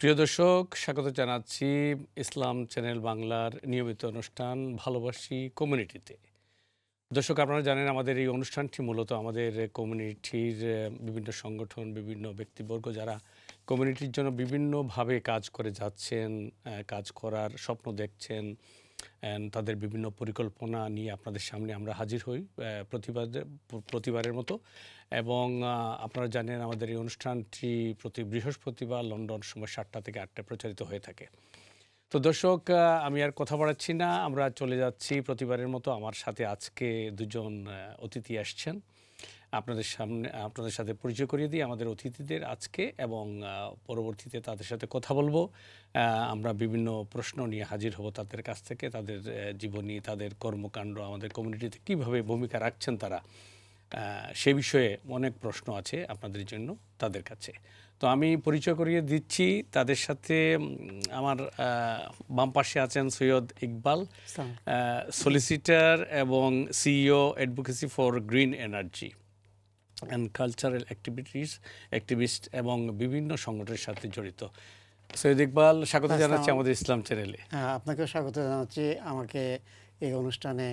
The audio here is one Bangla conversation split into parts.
প্রিয় দর্শক স্বাগত জানাচ্ছি ইসলাম চ্যানেল বাংলার নিয়মিত অনুষ্ঠান ভালোবাসি কমিউনিটিতে দর্শক আপনারা জানেন আমাদের এই অনুষ্ঠানটি মূলত আমাদের কমিউনিটির বিভিন্ন সংগঠন বিভিন্ন ব্যক্তিবর্গ যারা কমিউনিটির জন্য বিভিন্নভাবে কাজ করে যাচ্ছেন কাজ করার স্বপ্ন দেখছেন তাদের বিভিন্ন পরিকল্পনা নিয়ে আপনাদের সামনে আমরা হাজির হই প্রতিবাদ প্রতিবারের মতো এবং আপনারা জানেন আমাদের এই অনুষ্ঠানটি প্রতি বৃহস্পতিবার লন্ডন সময় সাতটা থেকে আটটা প্রচারিত হয়ে থাকে তো দর্শক আমি আর কথা বাড়াচ্ছি না আমরা চলে যাচ্ছি প্রতিবারের মতো আমার সাথে আজকে দুজন অতিথি আসছেন আপনাদের সামনে আপনাদের সাথে পরিচয় করিয়ে দিই আমাদের অতিথিদের আজকে এবং পরবর্তীতে তাদের সাথে কথা বলবো আমরা বিভিন্ন প্রশ্ন নিয়ে হাজির হব তাদের কাছ থেকে তাদের জীবনী তাদের কর্মকাণ্ড আমাদের কমিউনিটিতে কিভাবে ভূমিকা রাখছেন তারা সে বিষয়ে অনেক প্রশ্ন আছে আপনাদের জন্য তাদের কাছে তো আমি পরিচয় করিয়ে দিচ্ছি তাদের সাথে আমার বাম পাশে আছেন সৈয়দ ইকবাল সলিসিটার এবং CEO advocacy for green energy and cultural activities activist এবং বিভিন্ন সংগঠনের সাথে জড়িত সৈয়দ ইকবাল স্বাগত জানাচ্ছি আমাদের ইসলাম চ্যানেলে হ্যাঁ আপনাকেও স্বাগত জানাচ্ছি আমাকে এই অনুষ্ঠানে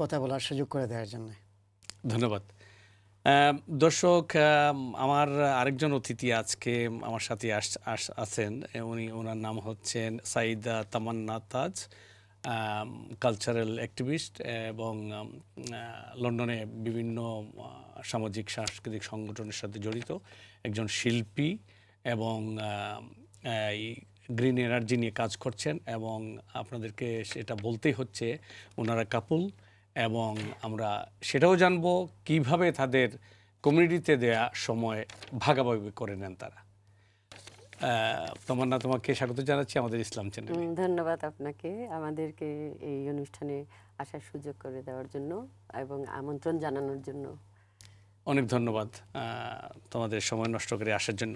কথা বলার সুযোগ করে দেওয়ার জন্য ধন্যবাদ দর্শক আমার আরেকজন অতিথি আজকে আমার সাথে আস আছেন উনি ওনার নাম হচ্ছেন সাইদা তামান্না তাজ কালচারাল অ্যাক্টিভিস্ট এবং লন্ডনে বিভিন্ন সামাজিক সাংস্কৃতিক সংগঠনের সাথে জড়িত একজন শিল্পী এবং এই গ্রিন এনার্জি নিয়ে কাজ করছেন এবং আপনাদেরকে সেটা বলতেই হচ্ছে ওনারা কাপুল এবং আমরা সেটাও জানব কিভাবে তাদের কমিউনিটিতে দেয়া সময় ভাগাভাগি করে নেন তারা তোমার না তোমাকে স্বাগত জানাচ্ছি আমাদের ইসলাম চ্যানেল ধন্যবাদ আপনাকে আমাদেরকে এই অনুষ্ঠানে আসার সুযোগ করে দেওয়ার জন্য এবং আমন্ত্রণ জানানোর জন্য অনেক ধন্যবাদ তোমাদের সময় নষ্ট করে আসার জন্য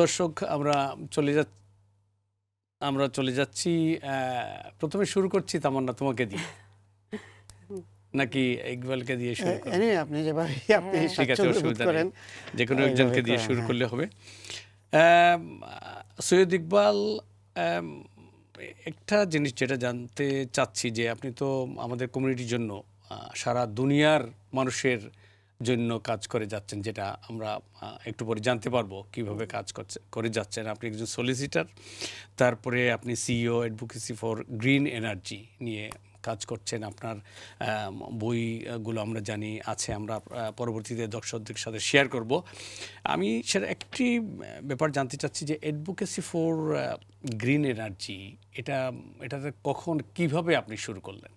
দর্শক আমরা চলে যা আমরা চলে যাচ্ছি প্রথমে শুরু করছি তামান্না তোমাকে দিয়ে নাকি ইকবালকে দিয়ে শুরু করেন আপনি যেভাবে হ্যাঁ, হ্যাঁ, অসুবিধা করেন যে কোনো একজনকে দিয়ে শুরু করলে হ্যাঁ। হবে সৈয়দ ইকবাল একটা জিনিস যেটা জানতে চাচ্ছি যে আপনি তো আমাদের কমিউনিটির জন্য সারা দুনিয়ার মানুষের জন্য কাজ করে যাচ্ছেন যেটা আমরা একটু পরে জানতে পারবো কিভাবে কাজ করছে করে যাচ্ছেন আপনি একজন সলিসিটার তারপরে আপনি CEO advocacy for green energy নিয়ে কাজ করছেন আপনার বইগুলো আমরা জানি আছে আমরা পরবর্তীতে দর্শকদের সাথে শেয়ার করব আমি সেটা একটি ব্যাপার জানতে চাচ্ছি যে অ্যাডভোকেসি ফর গ্রিন এনার্জি এটা এটাতে কখন কিভাবে আপনি শুরু করলেন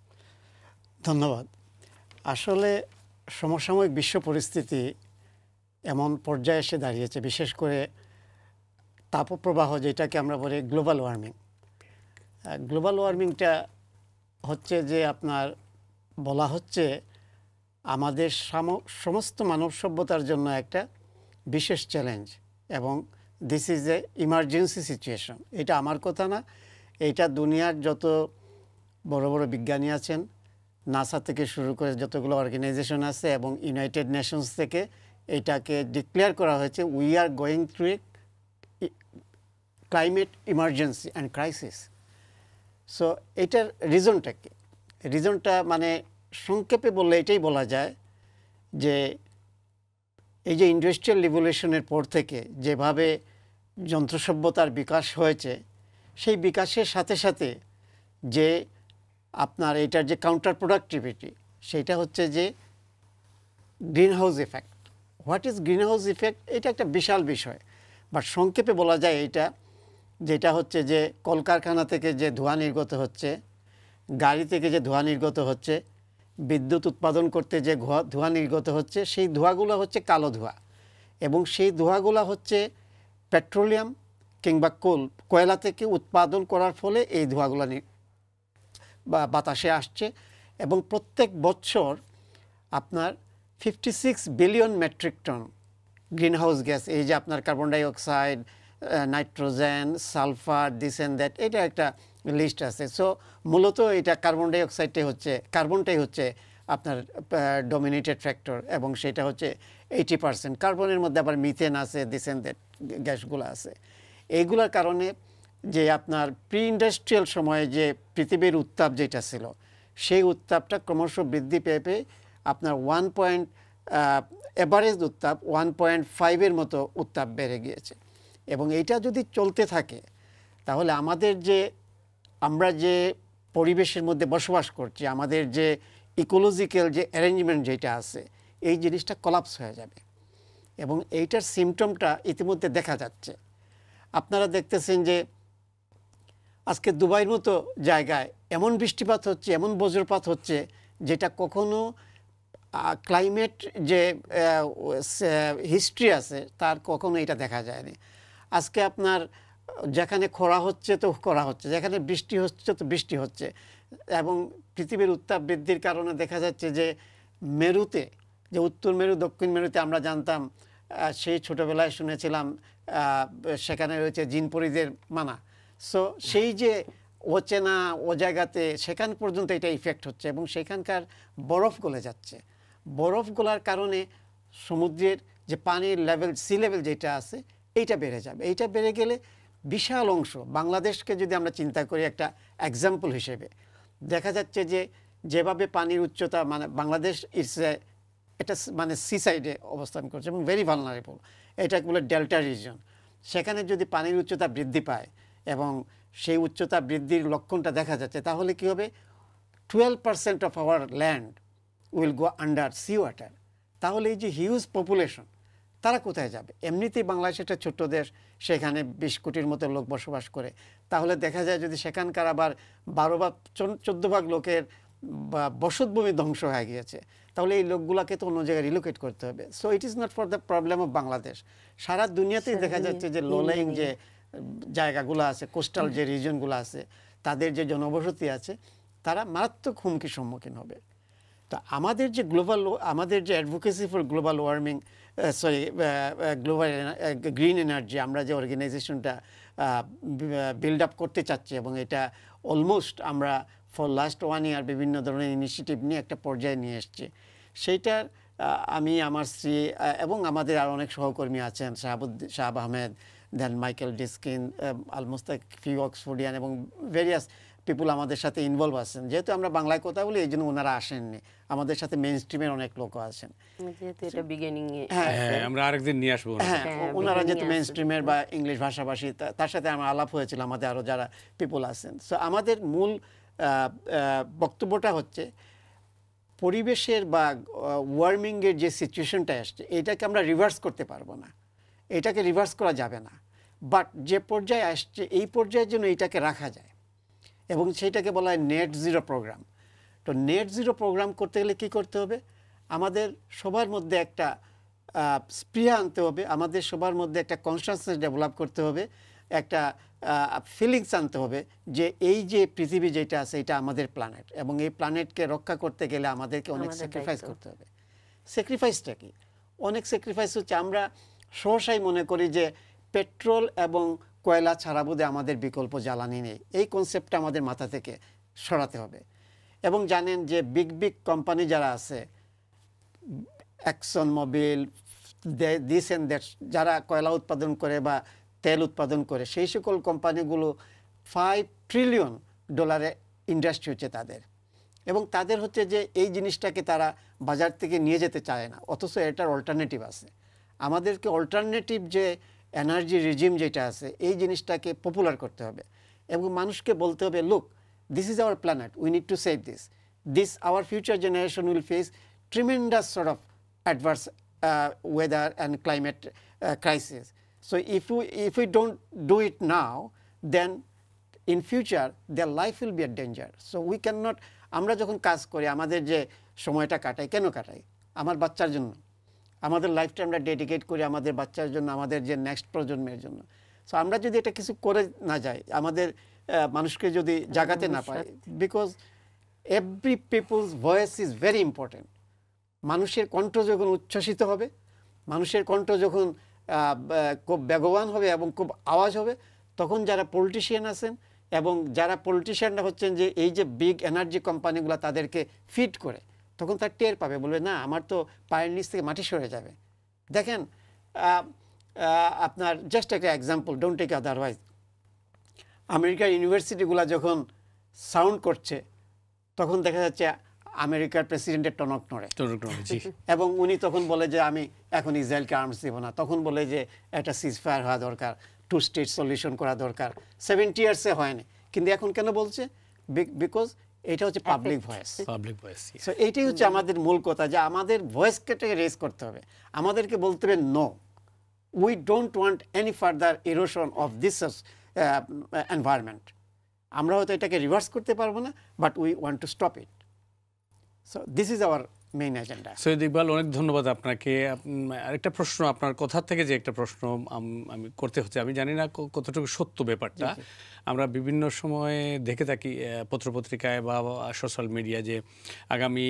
ধন্যবাদ আসলে সমসাময়িক বিশ্ব পরিস্থিতি এমন পর্যায়ে এসে দাঁড়িয়েছে বিশেষ করে তাপপ্রবাহ যেটাকে আমরা বলি গ্লোবাল ওয়ার্মিং গ্লোবাল ওয়ার্মিংটা হচ্ছে যে আপনার বলা হচ্ছে আমাদের সমস্ত মানব সভ্যতার জন্য একটা বিশেষ চ্যালেঞ্জ এবং this is a emergency situation এটা আমার কথা না এটা দুনিয়ার যত বড় বড় বিজ্ঞানী আছেন নাসা থেকে শুরু করে যতগুলো অর্গানাইজেশন আছে এবং ইউনাইটেড নেশনস থেকে এটাকে ডিক্লেয়ার করা হয়েছে we are going through a climate emergency and crisis so এটার রিজনটা কি রিজনটা মানে সংক্ষেপে বললে এটাই বলা যায় যে এই যে ইন্ডাস্ট্রিয়াল রিভলিউশনের পর থেকে যেভাবে যন্ত্রসভ্যতার বিকাশ হয়েছে সেই বিকাশের সাথে সাথে যে আপনার এটার যে কাউন্টার প্রোডাক্টিভিটি সেটা হচ্ছে যে green house effect what is green house effect এটা একটা বিশাল বিষয় বাট সংক্ষেপে বলা যায় এটা যেটা হচ্ছে যে কলকারখানা থেকে যে ধোঁয়া নির্গত হচ্ছে গাড়ি থেকে যে ধোঁয়া নির্গত হচ্ছে বিদ্যুৎ উৎপাদন করতে যে ধোঁয়া নির্গত হচ্ছে সেই ধোঁয়াগুলো হচ্ছে কালো ধোঁয়া এবং সেই ধোঁয়াগুলো হচ্ছে পেট্রোলিয়াম কিংবা কোল কয়লা থেকে উৎপাদন করার ফলে এই ধোঁয়াগুলো বা বাতাসে আসছে এবং প্রত্যেক বছর আপনার fifty six billion metric ton greenhouse gas এই যে আপনার carbon dioxide nitrogen sulphur this and that এটা একটা লিস্ট আছে সো মূলত এটা কার্বন ডাইঅক্সাইডটাই হচ্ছে কার্বনটাই হচ্ছে আপনার ডোমিনেটেড ফ্যাক্টর এবং সেটা হচ্ছে এইটি পার্সেন্ট কার্বনের মধ্যে আবার মিথেন আছে দিস অ্যান্ড দ্যাট গ্যাসগুলো আছে এইগুলোর কারণে যে আপনার প্রি ইন্ডাস্ট্রিয়াল সময়ে যে পৃথিবীর উত্তাপ যেটা ছিল সেই উত্তাপটা ক্রমশ বৃদ্ধি পেয়ে পেয়ে আপনার ওয়ান পয়েন্ট অ্যাভারেজ উত্তাপ ওয়ান পয়েন্ট ফাইভের মতো উত্তাপ বেড়ে গিয়েছে এবং এইটা যদি চলতে থাকে তাহলে আমাদের যে আমরা যে পরিবেশের মধ্যে বসবাস করছি আমাদের যে ইকোলজিক্যাল যে অ্যারেঞ্জমেন্ট যেটা আছে এই জিনিসটা কলাপস হয়ে যাবে এবং এইটার সিমটমটা ইতিমধ্যে দেখা যাচ্ছে আপনারা দেখতেছেন যে আজকে দুবাইয়ের মতো জায়গায় এমন বৃষ্টিপাত হচ্ছে এমন বজ্রপাত হচ্ছে যেটা কখনো ক্লাইমেট যে হিস্ট্রি আছে তার কখনো এটা দেখা যায়নি আজকে আপনার যেখানে খরা হচ্ছে তো খরা হচ্ছে যেখানে বৃষ্টি হচ্ছে তো বৃষ্টি হচ্ছে এবং পৃথিবীর উত্তাপ বৃদ্ধির কারণে দেখা যাচ্ছে যে মেরুতে যে উত্তর মেরু দক্ষিণ মেরুতে আমরা জানতাম সেই ছোটোবেলায় শুনেছিলাম সেখানে রয়েছে জিনপরিদের মানা সো সেই যে অচেনা ও জায়গাতে সেখান পর্যন্ত এটা ইফেক্ট হচ্ছে এবং সেখানকার বরফ গলে যাচ্ছে বরফ গলার কারণে সমুদ্রের যে পানির লেভেল সি লেভেল যেটা আছে এইটা বেড়ে যাবে এইটা বেড়ে গেলে বিশাল অংশ বাংলাদেশকে যদি আমরা চিন্তা করি একটা এক্সাম্পল হিসেবে দেখা যাচ্ছে যে যেভাবে পানির উচ্চতা মানে বাংলাদেশ ইটস এটা মানে সি সাইডে অবস্থান করছে এবং ভেরি ভালনারেবল এটা বলে ডেল্টা রিজন সেখানে যদি পানির উচ্চতা বৃদ্ধি পায় এবং সেই উচ্চতা বৃদ্ধির লক্ষণটা দেখা যাচ্ছে তাহলে কি হবে twelve percent of our land will go under sea water তাহলে এই যে হিউজ পপুলেশন তারা কোথায় যাবে এমনিতেই বাংলাদেশ একটা ছোট্ট দেশ সেখানে বিশ কোটির মতো লোক বসবাস করে তাহলে দেখা যায় যদি সেখানকার আবার বারো বা চোদ্দ ভাগ লোকের বসতভূমি ধ্বংস হয়ে গিয়েছে তাহলে এই লোকগুলাকে তো অন্য জায়গায় রিলোকেট করতে হবে so it is not for the problem of Bangladesh সারা দুনিয়াতেই দেখা যাচ্ছে যে লোলাইং যে জায়গাগুলো আছে কোস্টাল যে রিজনগুলো আছে তাদের যে জনবসতি আছে তারা মারাত্মক হুমকির সম্মুখীন হবে তো আমাদের যে গ্লোবাল আমাদের যে advocacy for global warming sorry global green energy আমরা যে অর্গানাইজেশনটা বিল্ড আপ করতে চাচ্ছি এবং এটা অলমোস্ট আমরা ফর লাস্ট ওয়ান ইয়ার বিভিন্ন ধরনের ইনিশিয়েটিভ নিয়ে একটা পর্যায়ে নিয়ে এসছে সেইটার আমি আমার স্ত্রী এবং আমাদের আর অনেক সহকর্মী আছেন Shahabuddin Shahab Ahmed then Michael Diskin Almostak few Oxfordian এবং ভেরিয়াস পিপুল আমাদের সাথে ইনভলভ আছেন যেহেতু আমরা বাংলায় কথা বলি এই জন্য ওনারা আসেননি আমাদের সাথে মেন স্ট্রিমের অনেক লোকও আছেন হ্যাঁ, হ্যাঁ, আমরা আরেকদিন নিয়ে আসবো হ্যাঁ, হ্যাঁ ওনারা যেহেতু মেন স্ট্রিমের বা ইংলিশ ভাষাভাষী তার সাথে আমার আলাপ হয়েছিল আমাদের আরও যারা পিপুল আছেন সো আমাদের মূল বক্তব্যটা হচ্ছে পরিবেশের বা ওয়ার্মিংয়ের যে সিচুয়েশনটা আসছে এটাকে আমরা রিভার্স করতে পারবো না এটাকে রিভার্স করা যাবে না বাট যে পর্যায়ে আসছে এই পর্যায়ের জন্য এইটাকে রাখা যায় এবং সেইটাকে বলা হয় নেট জিরো প্রোগ্রাম তো নেট জিরো প্রোগ্রাম করতে গেলে কি করতে হবে আমাদের সবার মধ্যে একটা স্প্রিয়া আনতে হবে আমাদের সবার মধ্যে একটা কনসাসনেস ডেভেলপ করতে হবে একটা ফিলিংস আনতে হবে যে এই যে পৃথিবী যেটা আছে এটা আমাদের প্ল্যানেট এবং এই প্ল্যানেটকে রক্ষা করতে গেলে আমাদেরকে অনেক স্যাক্রিফাইস করতে হবে স্যাক্রিফাইসটা কি অনেক স্যাক্রিফাইস হচ্ছে আমরা সহসাই মনে করি যে পেট্রোল এবং কয়লা ছাড়া বোধে আমাদের বিকল্প জ্বালানি নেই এই কনসেপ্টটা আমাদের মাথা থেকে সরাতে হবে এবং জানেন যে বিগ বিগ কোম্পানি যারা আছে Exxon Mobil this and that যারা কয়লা উৎপাদন করে বা তেল উৎপাদন করে সেই সকল কোম্পানিগুলো ফাইভ ট্রিলিয়ন ডলারে ইন্ডাস্ট্রি হচ্ছে তাদের এবং তাদের হচ্ছে যে এই জিনিসটাকে তারা বাজার থেকে নিয়ে যেতে চায় না অথচ এটার অল্টারনেটিভ আছে আমাদেরকে অল্টারনেটিভ যে এনার্জি রেজিম যেটা আছে এই জিনিসটাকে পপুলার করতে হবে এবং মানুষকে বলতে হবে look this is our planet we need to save this this our future generation will face tremendous sort of adverse weather and climate crisis so if you if you don't do it now then in future in life will be will danger so we can not আমরা যখন কাজ করি আমাদের যে সময়টা কাটাই কেন কাটাই আমার বাচ্চার জন্য আমাদের লাইফটা আমরা ডেডিকেট করি আমাদের বাচ্চার জন্য আমাদের যে নেক্সট প্রজন্মের জন্য সো আমরা যদি এটা কিছু করে না যাই আমাদের মানুষকে যদি জাগাতে না পাই because every peoples voice is very important মানুষের কণ্ঠ যখন উচ্ছ্বসিত হবে মানুষের কণ্ঠ যখন খুব বেগবান হবে এবং খুব আওয়াজ হবে তখন যারা পলিটিশিয়ান আছেন এবং যারা পলিটিশিয়ানরা হচ্ছেন যে এই যে বিগ এনার্জি কোম্পানিগুলো তাদেরকে ফিট করে তখন তার টের পাবে বলবে না আমার তো পায়ের নিচ থেকে মাটি সরে যাবে দেখেন আপনার জাস্ট একটা এক্সাম্পল ডোন্ট টেক আদারওয়াইজ আমেরিকার ইউনিভার্সিটিগুলো যখন সাউন্ড করছে তখন দেখা যাচ্ছে আমেরিকার প্রেসিডেন্টের টনক নড়ে এবং উনি তখন বলে যে আমি এখন ইসরায়েলকে আর্মস দেবো না তখন বলে যে একটা সিজ ফায়ার হওয়া দরকার টু স্টেট সলিউশন করা দরকার সেভেন্টি ইয়ার্সে হয়নি কিন্তু এখন কেন বলছে বিকজ এটা হচ্ছে public voice public voice so এটাই হচ্ছে mm. আমাদের মূল কথা যে আমাদের ভয়েসটাকে রেজ করতে হবে আমাদেরকে বলতে হবে no we don't want any further erosion of this environment আমরা হয়তো এটাকে রিভার্স করতে পারবো না but we want to stop it so this is our main agenda Syed Iqbal অনেক ধন্যবাদ আপনাকে আরেকটা প্রশ্ন আপনার কথা থেকে যে একটা প্রশ্ন আমি করতে হচ্ছে আমি জানি না কতটুকু সত্য ব্যাপারটা আমরা বিভিন্ন সময়ে দেখে থাকি পত্রপত্রিকায় বা সোশ্যাল মিডিয়া যে আগামী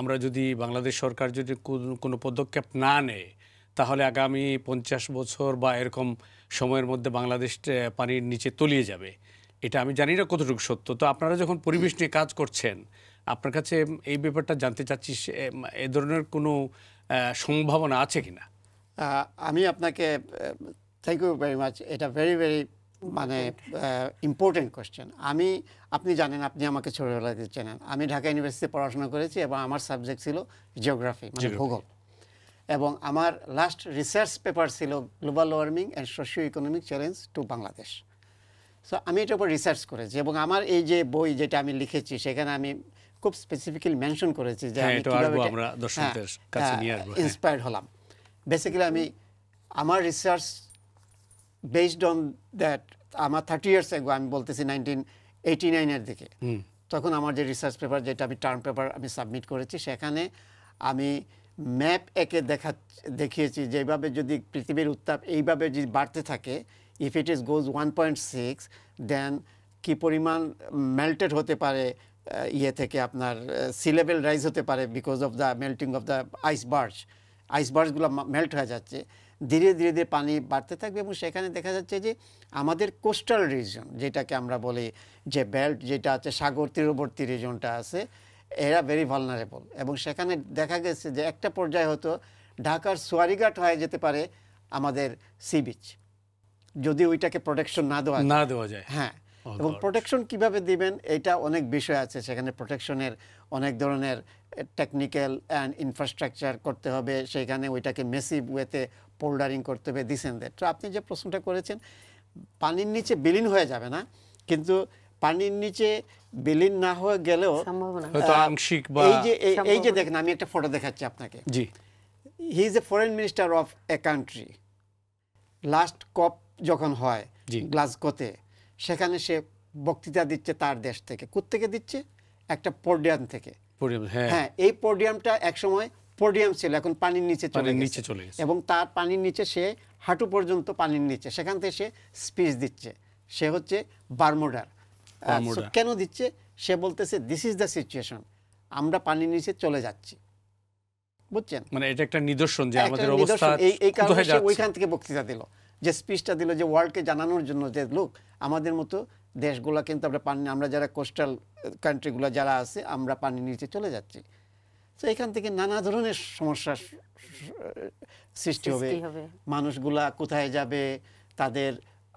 আমরা যদি বাংলাদেশ সরকার যদি কোনো পদক্ষেপ না নেয় তাহলে আগামী পঞ্চাশ বছর বা এরকম সময়ের মধ্যে বাংলাদেশ পানির নিচে তলিয়ে যাবে এটা আমি জানি না কতটুকু সত্য তো আপনারা যখন পরিবেশ নিয়ে কাজ করছেন আপনার কাছে এই ব্যাপারটা জানতে চাচ্ছি এ ধরনের কোনো সম্ভাবনা আছে কি না আমি আপনাকে থ্যাংক ইউ ভেরি মাচ এটা ভেরি ভেরি মানে ইম্পর্টেন্ট কোয়েশ্চেন আমি আপনি জানেন আপনি আমাকে ছোটোবেলাতে চেনেন আমি ঢাকা ইউনিভার্সিটিতে পড়াশোনা করেছি এবং আমার সাবজেক্ট ছিল জিওগ্রাফি মানে ভূগোল এবং আমার লাস্ট রিসার্চ পেপার ছিল global warming and socio economic challenge to Bangladesh so আমি এটার উপর রিসার্চ করেছি এবং আমার এই যে বই যেটা আমি লিখেছি সেখানে আমি খুব স্পেসিফিক্যালি মেনশন করেছি যে হ্যাঁ, আমি কিভাবে আমরা হ্যাঁ, দর্শকদের হ্যাঁ, কাছে নিয়ে আসব ইন্সপায়ার্ড হলাম বেসিক্যালি আমি আমার রিসার্চ বেসড অন দ্যাট আমার থার্টি ইয়ার্স এগো আমি বলতেছি নাইনটিন এইটি নাইনের দিকে তখন আমার যে রিসার্চ পেপার যেটা আমি টার্ম পেপার আমি সাবমিট করেছি সেখানে আমি ম্যাপ একে দেখা দেখিয়েছি যেভাবে যদি পৃথিবীর উত্তাপ এইভাবে যদি বাড়তে থাকে if it is goes one point six then কী পরিমাণ মেল্টেড হতে পারে ইয়ে থেকে আপনার সি লেভেল রাইজ হতে পারে because of the melting of the icebergs আইসবার্সগুলো মেল্ট হয়ে যাচ্ছে ধীরে ধীরে ধীরে পানি বাড়তে থাকবে এবং সেখানে দেখা যাচ্ছে যে আমাদের কোস্টাল রিজন যেটাকে আমরা বলি যে বেল্ট যেটা আছে সাগর তীরবর্তী রিজনটা আছে এরা ভেরি ভালনারেবল এবং সেখানে দেখা গেছে যে একটা পর্যায়ে হতো ঢাকার সোয়ারিঘাট হয়ে যেতে পারে আমাদের সি বিচ যদি ওইটাকে প্রোটেকশন না দেওয়া না দেওয়া যায় হ্যাঁ Oh, এবং প্রোটেকশন কিভাবে দিবেন এটা অনেক বিষয় আছে সেখানে প্রোটেকশনের অনেক ধরনের টেকনিক্যাল অ্যান্ড ইনফ্রাস্ট্রাকচার করতে হবে সেখানে ওইটাকে মেসিভ ওয়েতে পোল্ডারিং করতে হবে দিসেন্দের তো আপনি যে প্রশ্নটা করেছেন পানির নিচে বিলীন হয়ে যাবে না কিন্তু পানির নিচে বিলীন না হয়ে গেলেও আংশিক এই যে এই যে দেখেন আমি একটা ফটো দেখাচ্ছি আপনাকে জি he is a foreign minister of a country last COP যখন হয় গ্লাসগোতে সেখানে সে বক্তৃতা দিচ্ছে তার দেশ থেকে থেকে দিচ্ছে একটা পোডিয়াম থেকে হ্যাঁ।, হ্যাঁ এই পোডিয়ামটা একসময় পোডিয়াম ছিল এখন পানির নিচে চলে নিচে চলে এবং তার পানির নিচে সে হাঁটু পর্যন্ত পানির নিচে সেখান থেকে সে স্পিচ দিচ্ছে সে হচ্ছে বারমুডার কেন দিচ্ছে সে বলতেছে দিস ইজ দ্য সিচুয়েশন আমরা পানির নিচে চলে যাচ্ছি বুঝছেন মানে এটা একটা নিদর্শন যে আমাদের অবস্থা এই কারণে ওইখান থেকে বক্তৃতা দিল যে স্পিচটা দিল যে ওয়ার্ল্ডকে জানানোর জন্য যে লোক আমাদের মতো দেশগুলো কিন্তু আমরা পানি আমরা যারা কোস্টাল কান্ট্রিগুলো যারা আছে আমরা পানি নিচে চলে যাচ্ছি তো এখান থেকে নানা ধরনের সমস্যা সৃষ্টি হবে মানুষগুলা কোথায় যাবে তাদের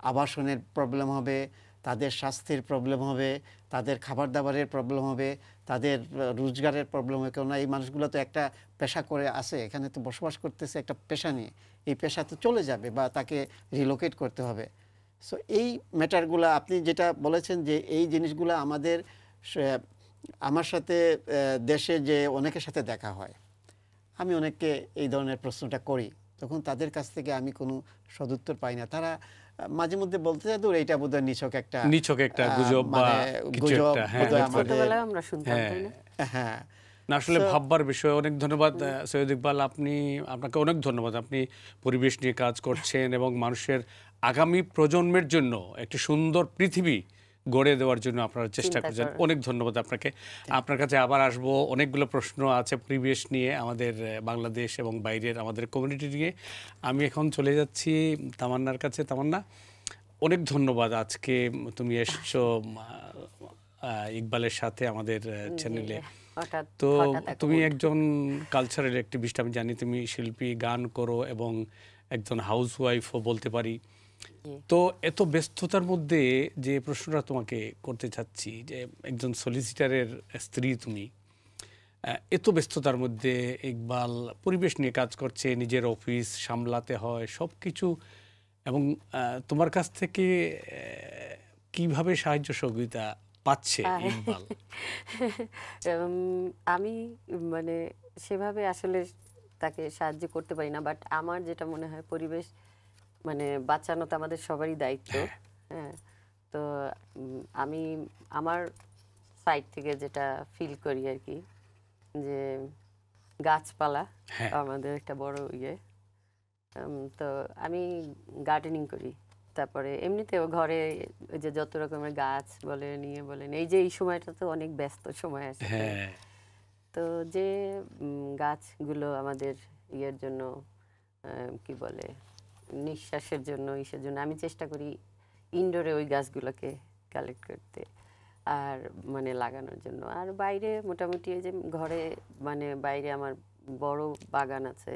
আবাসনের প্রবলেম হবে তাদের স্বাস্থ্যের প্রবলেম হবে তাদের খাবার দাবারের প্রবলেম হবে তাদের রোজগারের প্রবলেম হবে কেননা এই মানুষগুলো তো একটা পেশা করে আছে এখানে তো বসবাস করতেছে একটা পেশা নিয়ে এই পেশা তো চলে যাবে বা তাকে রিলোকেট করতে হবে সো এই ম্যাটারগুলো আপনি যেটা বলেছেন যে এই জিনিসগুলো আমাদের আমার সাথে দেশে যে অনেকের সাথে দেখা হয় আমি অনেককে এই ধরনের প্রশ্নটা করি তখন তাদের কাছ থেকে আমি কোনো সদুত্তর পাই না তারা মাঝে মধ্যে বলতে চাই তো এইটা বোধহয় নিছক একটা নিছক একটা গুজব বা মানে কিছু একটা হ্যাঁ, হ্যাঁ আমরা শুনতাম তাই না হ্যাঁ, হ্যাঁ। আসলে ভাববার বিষয় অনেক ধন্যবাদ সৈয়দ ইকবাল আপনি আপনাকে অনেক ধন্যবাদ আপনি পরিবেশ নিয়ে কাজ করছেন এবং মানুষের আগামী প্রজন্মের জন্য একটি সুন্দর পৃথিবী গড়ে দেওয়ার জন্য আপনারা চেষ্টা করছেন অনেক ধন্যবাদ আপনাকে আপনার কাছে আবার আসব অনেকগুলো প্রশ্ন আছে পরিবেশ নিয়ে আমাদের বাংলাদেশ এবং বাইরের আমাদের কমিউনিটি নিয়ে আমি এখন চলে যাচ্ছি তামান্নার কাছে তামান্না অনেক ধন্যবাদ আজকে তুমি এসছো ইকবালের সাথে আমাদের চ্যানেলে তো তুমি একজন কালচারাল অ্যাক্টিভিস্ট আমি জানি তুমি শিল্পী গান করো এবং একজন হাউস ওয়াইফও বলতে পারি তো এত ব্যস্ততার মধ্যে যে প্রশ্নটা তোমাকে করতে চাচ্ছি যে একজন সলিসিটারের স্ত্রী তুমি এত ব্যস্ততার মধ্যে ইকবাল পরিবেশ নিয়ে কাজ করছে নিজের অফিস সামলাতে হয় সব কিছু এবং তোমার কাছ থেকে কিভাবে সাহায্য সহযোগিতা পাচ্ছে ইকবাল আমি মানে সেভাবে আসলে তাকে সাহায্য করতে পারি না বাট আমার যেটা মনে হয় পরিবেশ মানে বাঁচানো তো আমাদের সবারই দায়িত্ব হ্যাঁ, হ্যাঁ তো আমি আমার সাইড থেকে যেটা ফিল করি আর কি যে গাছপালা হ্যাঁ। আমাদের একটা বড় ইয়ে তো আমি গার্ডেনিং করি তারপরে এমনিতেও ঘরে ওই যে যত রকমের গাছ বলে নিয়ে বলেন এই যে এই সময়টা তো অনেক ব্যস্ত সময় আছে হ্যাঁ। তো যে গাছগুলো আমাদের ইয়ের জন্য কি বলে নিঃশ্বাসের জন্য ইসের জন্য আমি চেষ্টা করি ইনডোরে ওই গাছগুলোকে কালেক্ট করতে আর মানে লাগানোর জন্য আর বাইরে মোটামুটি যে ঘরে মানে বাইরে আমার বড় বাগান আছে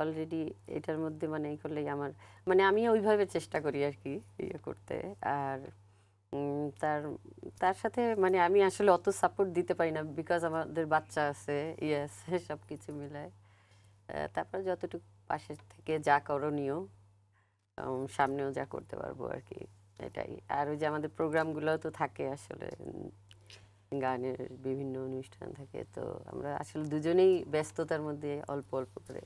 অলরেডি এটার মধ্যে মানে এই করলেই আমার মানে আমি ওইভাবে চেষ্টা করি আর কি ইয়ে করতে আর তার তার সাথে মানে আমি আসলে অত সাপোর্ট দিতে পারি না বিকজ আমাদের বাচ্চা আছে ইয়ে আছে সব কিছু মিলায় তারপরে যতটুকু পাশে থেকে যা করণীয় সামনেও যা করতে পারবো আর কি এটাই আর ওই যে আমাদের প্রোগ্রামগুলো তো থাকে আসলে গানের বিভিন্ন অনুষ্ঠান থাকে তো আমরা আসলে দুজনেই ব্যস্ততার মধ্যে অল্প অল্প করে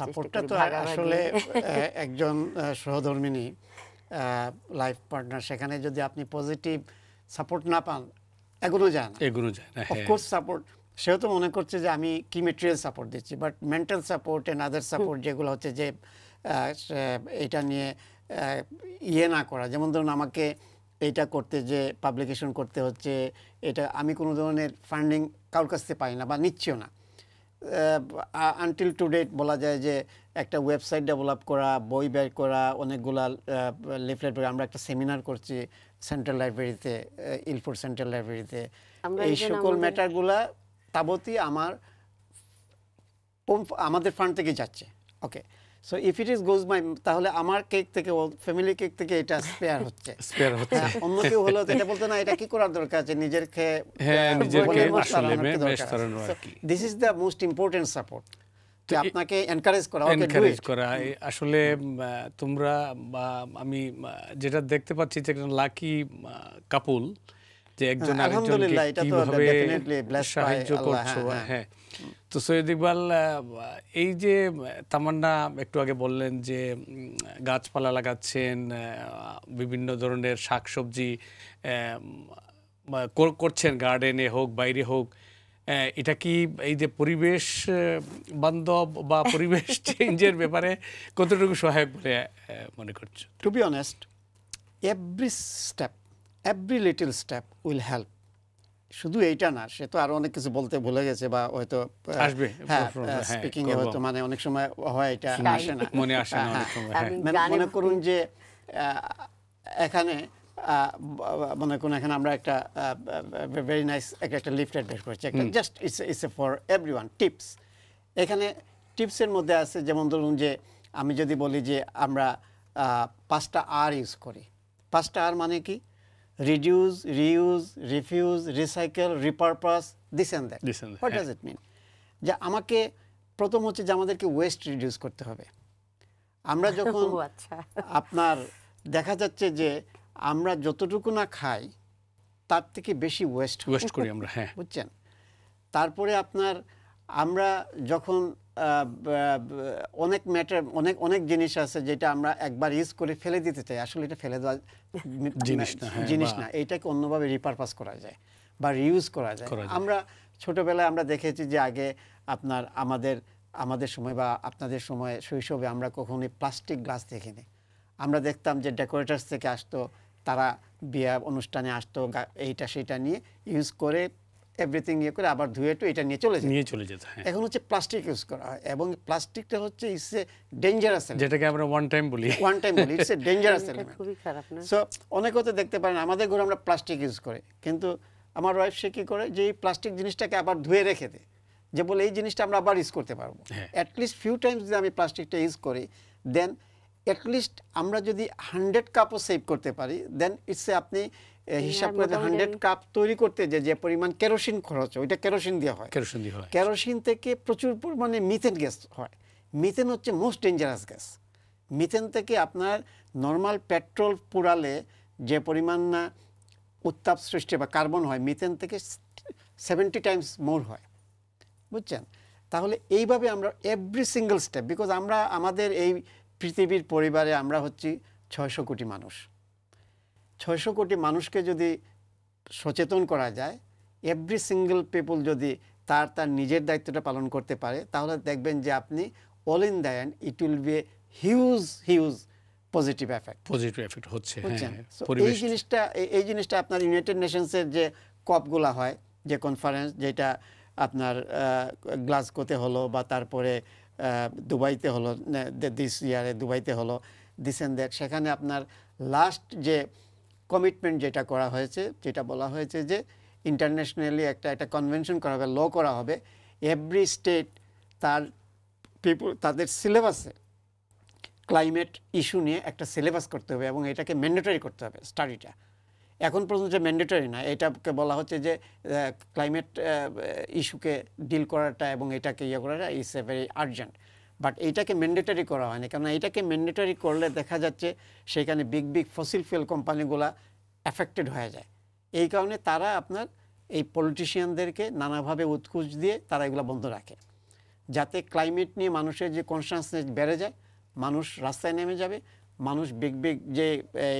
সাপোর্টটা তো আসলে একজন সহধর্মিনী লাইফ পার্টনার সেখানে যদি আপনি পজিটিভ সাপোর্ট না পান এগুলো যান এগুলো যান অফকোর্স সাপোর্ট সেও তো মনে করছে যে আমি কি মেটেরিয়াল সাপোর্ট দিচ্ছি but mental support and other support যেগুলো হচ্ছে যে এটা নিয়ে ইয়ে না করা যেমন ধরুন আমাকে এটা করতে যে পাবলিকেশন করতে হচ্ছে এটা আমি কোনো ধরনের ফান্ডিং কারোর কাছ থেকে পাই না বা নিচ্ছিও না আনটিল টু ডেট বলা যায় যে একটা ওয়েবসাইট ডেভেলপ করা বই বের করা অনেকগুলা লিফলেট আমরা একটা সেমিনার করছি সেন্ট্রাল লাইব্রেরিতে ইলফোর সেন্ট্রাল লাইব্রেরিতে এই সকল ম্যাটারগুলা তাবতি আমার আমাদের ফান্ড থেকে যাচ্ছে okay so if it is goes my তাহলে আমার কেক থেকে ফ্যামিলি কেক থেকে এটা স্পেয়ার হচ্ছে স্পেয়ার হচ্ছে হ্যাঁ, অন্য কেউ হলো এটা বলতো না এটা কি করার দরকার আছে নিজের খেয়ে হ্যাঁ নিজের খেয়ে আসলে মেশ করানো আর কি this is the most important support তো আপনাকে এনকারেজ করা এনকারেজ করা আসলে তোমরা বা আমি যেটা দেখতে পাচ্ছি যে একটা লাকি কাপল যে একজন হ্যাঁ, আরেকজনকে সাহায্য করছো হ্যাঁ, হ্যাঁ।, হ্যাঁ তো সৈয়দ ইকবাল এই যে তামান্না একটু আগে বললেন যে গাছপালা লাগাচ্ছেন বিভিন্ন ধরনের শাকসবজি করছেন গার্ডেনে হোক বাইরে হোক এটা কি এই যে পরিবেশ বান্ধব বা পরিবেশ চেঞ্জের ব্যাপারে কতটুকু সহায়ক বলে মনে করছো to be honest every step every little step will help শুধু এইটা না সে তো আরো অনেক কিছু বলতে ভুলে গেছে বা হয়তো আসবে স্পিকিং হ্যাঁ, হ্যাঁ, এ হয়তো মানে অনেক সময় হয় এটা আসে না মনে আসে না অনেক হ্যাঁ, সময় মনে করুন যে এখানে মনে করুন এখানে আমরা একটা ভেরি নাইস একটা একটা লিফলেট বের করেছি একটা just it's it's for everyone tips এখানে টিপসের মধ্যে আছে যেমন ধরুন যে আমি যদি বলি যে আমরা পাঁচটা আর ইউজ করি পাঁচটা আর মানে কি reduce, reuse, refuse, recycle, repurpose, this and that. This and that. What does it mean? যা আমাকে প্রথম হচ্ছে যে আমাদেরকে ওয়েস্ট রিডিউস করতে হবে আমরা যখন আচ্ছা। আপনার দেখা যাচ্ছে যে আমরা যতটুকু না খাই তার থেকে বেশি ওয়েস্ট ওয়েস্ট করি আমরা হ্যাঁ বুঝছেন তারপরে আপনার আমরা যখন অনেক ম্যাটার অনেক অনেক জিনিস আছে যেটা আমরা একবার ইউজ করে ফেলে দিতে চাই আসলে এটা ফেলে দেওয়া মানে হ্যাঁ, জিনিস না জিনিস না এইটাকে অন্যভাবে রিপারপাস করা যায় বা রিউজ করা যায় আমরা ছোটবেলায় আমরা দেখেছি যে আগে আপনার আমাদের আমাদের সময় বা আপনাদের সময় শৈশবে আমরা কখনোই প্লাস্টিক গ্লাস দেখিনি আমরা দেখতাম যে ডেকোরেটার্স থেকে আসতো তারা বিয়া অনুষ্ঠানে আসতো এইটা সেটা নিয়ে ইউজ করে এভরিথিং ইয়ে করে আবার ধুয়ে একটু এটা নিয়ে চলে যায় নিয়ে চলে হয় এখন হচ্ছে প্লাস্টিক ইউজ করা হয় এবং প্লাস্টিকটা হচ্ছে ইটস এ ডেঞ্জারাস যেটাকে আমরা ওয়ান টাইম বলি ওয়ান টাইম বলি ইটস এ ডেঞ্জারাস খুবই খারাপ না সো অনেক হতে দেখতে পারেন আমাদের ঘরে আমরা প্লাস্টিক ইউজ করি কিন্তু আমার ওয়াইফ সে কী করে যে এই প্লাস্টিক জিনিসটাকে আবার ধুয়ে রেখে দেয় যে বলে এই জিনিসটা আমরা আবার ইউজ করতে পারবো অ্যাটলিস্ট ফিউ টাইমস যদি আমি প্লাস্টিকটা ইউজ করি দেন অ্যাটলিস্ট আমরা যদি হান্ড্রেড কাপও সেভ করতে পারি দেন ইটস আপনি হিসাব করে হান্ড্রেড কাপ তৈরি করতে যে যে পরিমাণ কেরোসিন খরচ ওইটা কেরোসিন দিয়ে হয় কেরোসিন দিয়ে হয় কেরোসিন থেকে প্রচুর পরিমাণে মিথেন গ্যাস হয় মিথেন হচ্ছে মোস্ট ডেঞ্জারাস গ্যাস মিথেন থেকে আপনার নর্মাল পেট্রোল পুরালে যে পরিমাণ না উত্তাপ সৃষ্টি বা কার্বন হয় মিথেন থেকে সেভেন্টি টাইমস মোর হয় বুঝছেন তাহলে এইভাবে আমরা এভরি সিঙ্গেল স্টেপ বিকজ আমরা আমাদের এই পৃথিবীর পরিবারে আমরা হচ্ছি ছয়শো কোটি মানুষ ছয়শো কোটি মানুষকে যদি সচেতন করা যায় এভরি সিঙ্গেল পিপুল যদি তার তার নিজের দায়িত্বটা পালন করতে পারে তাহলে দেখবেন যে আপনি all in the and it will be huge huge positive effect positive effect হচ্ছে হ্যাঁ, হ্যাঁ, এই জিনিসটা এই জিনিসটা আপনার ইউনাইটেড নেশনসের যে কপগুলা হয় যে কনফারেন্স যেটা আপনার গ্লাসকোতে হলো বা তারপরে দুবাইতে হলো দিস ইয়ারে দুবাইতে হলো দিস অ্যান্ড দ্যাট সেখানে আপনার লাস্ট যে কমিটমেন্ট যেটা করা হয়েছে যেটা বলা হয়েছে যে ইন্টারন্যাশনালি একটা একটা কনভেনশন করা হবে ল করা হবে এভরি স্টেট তার পিপুল তাদের সিলেবাসে ক্লাইমেট ইস্যু নিয়ে একটা সিলেবাস করতে হবে এবং এটাকে ম্যান্ডেটরি করতে হবে স্টাডিটা এখন পর্যন্ত ম্যান্ডেটরি না এটাকে বলা হচ্ছে যে ক্লাইমেট ইস্যুকে ডিল করাটা এবং এটাকে ইয়ে করাটা it's a very urgent but এইটাকে ম্যান্ডেটারি করা হয়নি কারণ এটাকে ম্যান্ডেটারি করলে দেখা যাচ্ছে সেখানে বিগ বিগ ফসিল ফুয়েল কোম্পানিগুলা অ্যাফেক্টেড হয়ে যায় এই কারণে তারা আপনার এই পলিটিশিয়ানদেরকে নানাভাবে উৎকুচ দিয়ে তারা এগুলো বন্ধ রাখে যাতে ক্লাইমেট নিয়ে মানুষের যে কনসিয়াসনেস বেড়ে যায় মানুষ রাস্তায় নেমে যাবে মানুষ বিগ বিগ যে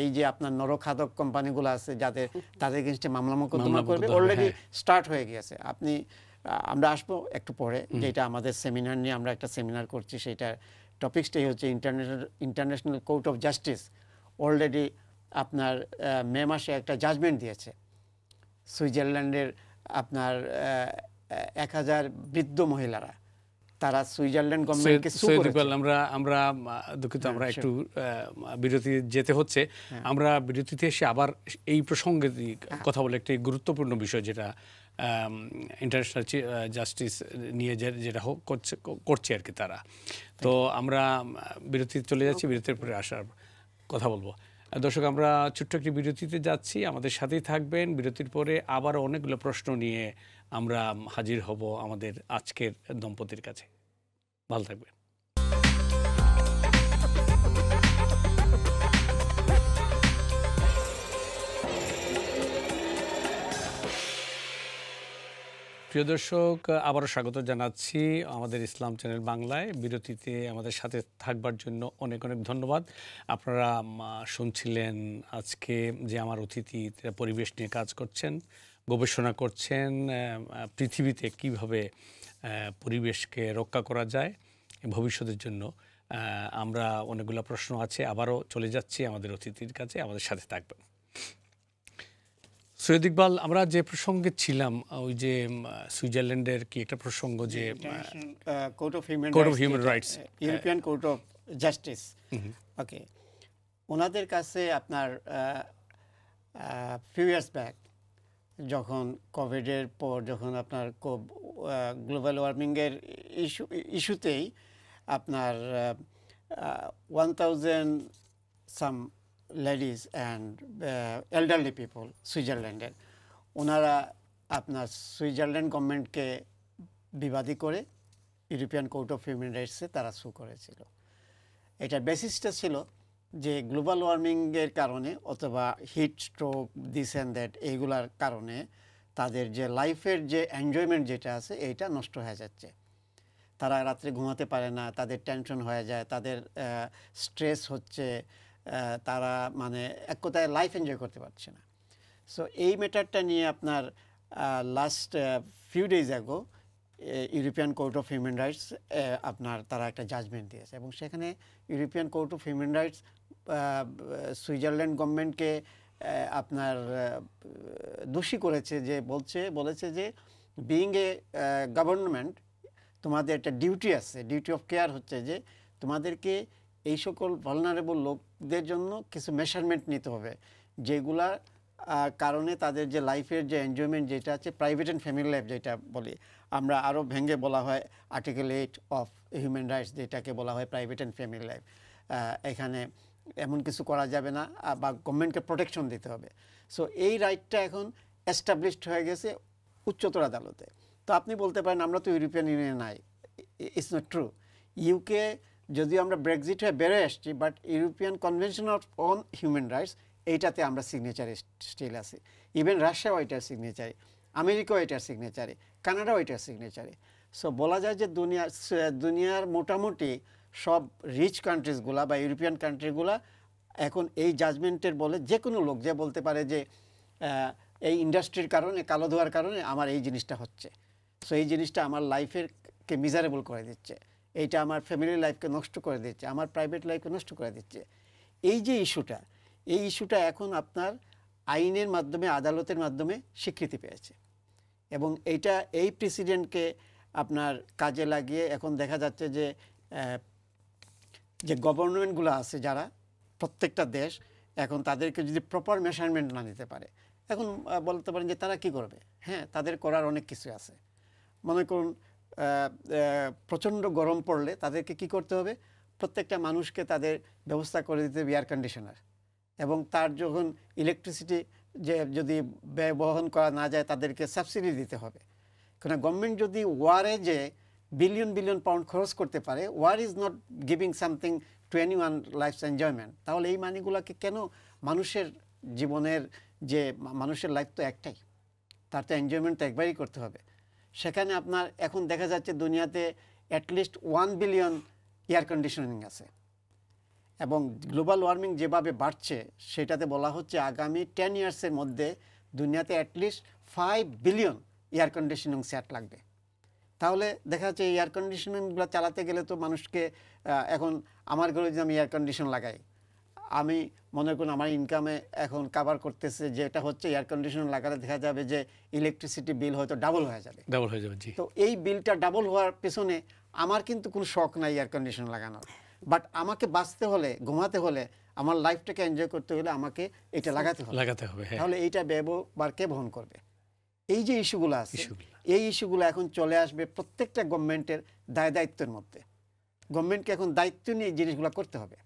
এই যে আপনার নরখাদক কোম্পানিগুলো আছে যাদের তাদের এগেনস্টে মামলা মোকদ্দমা করবে অলরেডি স্টার্ট হ্যাঁ। হয়ে গিয়েছে আপনি আমরা আসবো একটু পরে যেটা আমাদের সেমিনার নিয়ে আমরা একটা সেমিনার করছি সেটার টপিক্সটাই হচ্ছে international international court of justice already আপনার মে মাসে একটা জাজমেন্ট দিয়েছে সুইজারল্যান্ডের আপনার এক হাজার বৃদ্ধ মহিলারা তারা সুইজারল্যান্ড গভর্নমেন্টকে আমরা আমরা দুঃখিত হ্যাঁ, আমরা একটু বিরতি যেতে হচ্ছে হ্যাঁ। আমরা বিরতিতে এসে আবার এই প্রসঙ্গে কথা বলে একটি গুরুত্বপূর্ণ বিষয় যেটা ইন্টারন্যাশনাল um, জাস্টিস uh, নিয়ে যেটা করছে করছে আর কি তারা তো আমরা বিরতি চলে যাচ্ছি বিরতির পরে আসার কথা বলবো দর্শক আমরা ছোট্ট একটি বিরতিতে যাচ্ছি আমাদের সাথেই থাকবেন বিরতির পরে আবার অনেকগুলো প্রশ্ন নিয়ে আমরা হাজির হব আমাদের আজকের দম্পতির কাছে ভালো থাকবেন প্রিয় দর্শক আবারও স্বাগত জানাচ্ছি আমাদের ইসলাম চ্যানেল বাংলায় বিরতিতে আমাদের সাথে থাকবার জন্য অনেক অনেক ধন্যবাদ আপনারা শুনছিলেন আজকে যে আমার অতিথি পরিবেশ নিয়ে কাজ করছেন গবেষণা করছেন পৃথিবীতে কিভাবে পরিবেশকে রক্ষা করা যায় ভবিষ্যতের জন্য আমরা অনেকগুলো প্রশ্ন আছে আবারও চলে যাচ্ছি আমাদের অতিথির কাছে আমাদের সাথে থাকবেন সৈয়দ ইকবাল আমরা যে প্রসঙ্গে ছিলাম ওই যে সুইজারল্যান্ডের কি একটা প্রসঙ্গ যে court of human court of human rights European court of justice okay ওনাদের কাছে আপনার ফিউ ইয়ার্স ব্যাক যখন কোভিডের পর যখন আপনার গ্লোবাল ওয়ার্মিংয়ের ইস্যু ইস্যুতেই আপনার one thousand some ladies and elderly people সুইজারল্যান্ডের ওনারা আপনার সুইজারল্যান্ড গভর্নমেন্টকে বিবাদী করে ইউরোপিয়ান কোর্ট অফ হিউম্যান রাইটসে তারা শু করেছিল এটা বেসিসটা ছিল যে গ্লোবাল ওয়ার্মিংয়ের কারণে অথবা heat stroke this and that এইগুলার কারণে তাদের যে লাইফের যে এনজয়মেন্ট যেটা আছে এইটা নষ্ট হয়ে যাচ্ছে তারা রাত্রে ঘুমাতে পারে না তাদের টেনশন হয়ে যায় তাদের স্ট্রেস হচ্ছে তারা মানে এক কথায় লাইফ এনজয় করতে পারছে না সো এই ম্যাটারটা নিয়ে আপনার last few days ago European court of human rights আপনার তারা একটা জাজমেন্ট দিয়েছে এবং সেখানে European court of human rights Switzerland গভর্নমেন্টকে আপনার দোষী করেছে যে বলছে বলেছে যে বিইং এ গভর্নমেন্ট তোমাদের একটা ডিউটি আছে ডিউটি অফ কেয়ার হচ্ছে যে তোমাদেরকে এই সকল ভলনারেবল লোক দের জন্য কিছু মেশারমেন্ট নিতে হবে যেগুলা কারণে তাদের যে লাইফের যে এনজয়মেন্ট যেটা আছে প্রাইভেট অ্যান্ড ফ্যামিলি লাইফ যেটা বলি আমরা আরও ভেঙে বলা হয় article eight of human rights যেটাকে বলা হয় প্রাইভেট অ্যান্ড ফ্যামিলি লাইফ এখানে এমন কিছু করা যাবে না বা গভর্নমেন্টকে প্রোটেকশন দিতে হবে সো এই রাইটটা এখন অ্যাস্টাবলিশড হয়ে গেছে উচ্চতর আদালতে তো আপনি বলতে পারেন আমরা তো ইউরোপিয়ান ইউনিয়নে নাই ইটস নট ট্রু ইউকে যদিও আমরা ব্রেক্সিট হয়ে বেড়ে এসছি but European convention of on human rights এইটাতে আমরা সিগনেচার স্টিল আছি ইভেন রাশিয়াও এটার সিগনেচারে আমেরিকাও এটার সিগনেচারে কানাডাও এটার সিগনেচারে সো বলা যায় যে দুনিয়া দুনিয়ার মোটামুটি সব রিচ কান্ট্রিজগুলা বা ইউরোপিয়ান কান্ট্রিগুলা এখন এই জাজমেন্টের বলে যে কোনো লোক যে বলতে পারে যে এই ইন্ডাস্ট্রির কারণে কালো ধোয়ার কারণে আমার এই জিনিসটা হচ্ছে সো এই জিনিসটা আমার লাইফের কে মিজারেবল করে দিচ্ছে এটা আমার ফ্যামিলি লাইফকে নষ্ট করে দিচ্ছে আমার প্রাইভেট লাইফকে নষ্ট করে দিচ্ছে এই যে ইস্যুটা এই ইস্যুটা এখন আপনার আইনের মাধ্যমে আদালতের মাধ্যমে স্বীকৃতি পেয়েছে এবং এইটা এই প্রেসিডেন্টকে আপনার কাজে লাগিয়ে এখন দেখা যাচ্ছে যে যে গভর্নমেন্টগুলো আছে যারা প্রত্যেকটা দেশ এখন তাদেরকে যদি প্রপার মেশারমেন্ট না নিতে পারে এখন বলতে পারেন যে তারা কি করবে হ্যাঁ তাদের করার অনেক কিছু আছে মনে করুন প্রচণ্ড গরম পড়লে তাদেরকে কি করতে হবে প্রত্যেকটা মানুষকে তাদের ব্যবস্থা করে দিতে হবে এয়ার কন্ডিশনার এবং তার যখন ইলেকট্রিসিটি যে যদি ব্যয় বহন করা না যায় তাদেরকে সাবসিডি দিতে হবে কেন গভর্নমেন্ট যদি ওয়ারে যে বিলিয়ন বিলিয়ন পাউন্ড খরচ করতে পারে war is not giving something to anyone life enjoyment তাহলে এই মানিগুলোকে কেন মানুষের জীবনের যে মানুষের লাইফ তো একটাই তার তো এনজয়মেন্ট তো একবারই করতে হবে সেখানে আপনার এখন দেখা যাচ্ছে দুনিয়াতে at least one billion air conditioning আছে এবং গ্লোবাল ওয়ার্মিং যেভাবে বাড়ছে সেটাতে বলা হচ্ছে আগামী টেন ইয়ার্সের মধ্যে দুনিয়াতে at least five billion air conditioning set লাগবে তাহলে দেখা যাচ্ছে এয়ার কন্ডিশনিংগুলো চালাতে গেলে তো মানুষকে এখন আমার ঘরে যদি আমি এয়ার কন্ডিশন লাগাই আমি মনে করুন আমার ইনকামে এখন কাভার করতেছে যেটা হচ্ছে এয়ার কন্ডিশন লাগালে দেখা যাবে যে ইলেকট্রিসিটি বিল হয়তো ডাবল হয়ে যাবে ডাবল হয়ে যাবে তো এই বিলটা ডাবল হওয়ার পেছনে আমার কিন্তু কোনো শখ নাই এয়ার কন্ডিশন লাগানোর বাট আমাকে বাঁচতে হলে ঘুমাতে হলে আমার লাইফটাকে এনজয় করতে হলে আমাকে এটা লাগাতে হবে লাগাতে হবে হ্যাঁ। তাহলে এইটা ব্যবহারকে বহন করবে এই যে ইস্যুগুলো আছে এই ইস্যুগুলো এখন চলে আসবে প্রত্যেকটা গভর্নমেন্টের দায় দায়িত্বের মধ্যে গভর্নমেন্টকে এখন দায়িত্ব নিয়ে জিনিসগুলো করতে হবে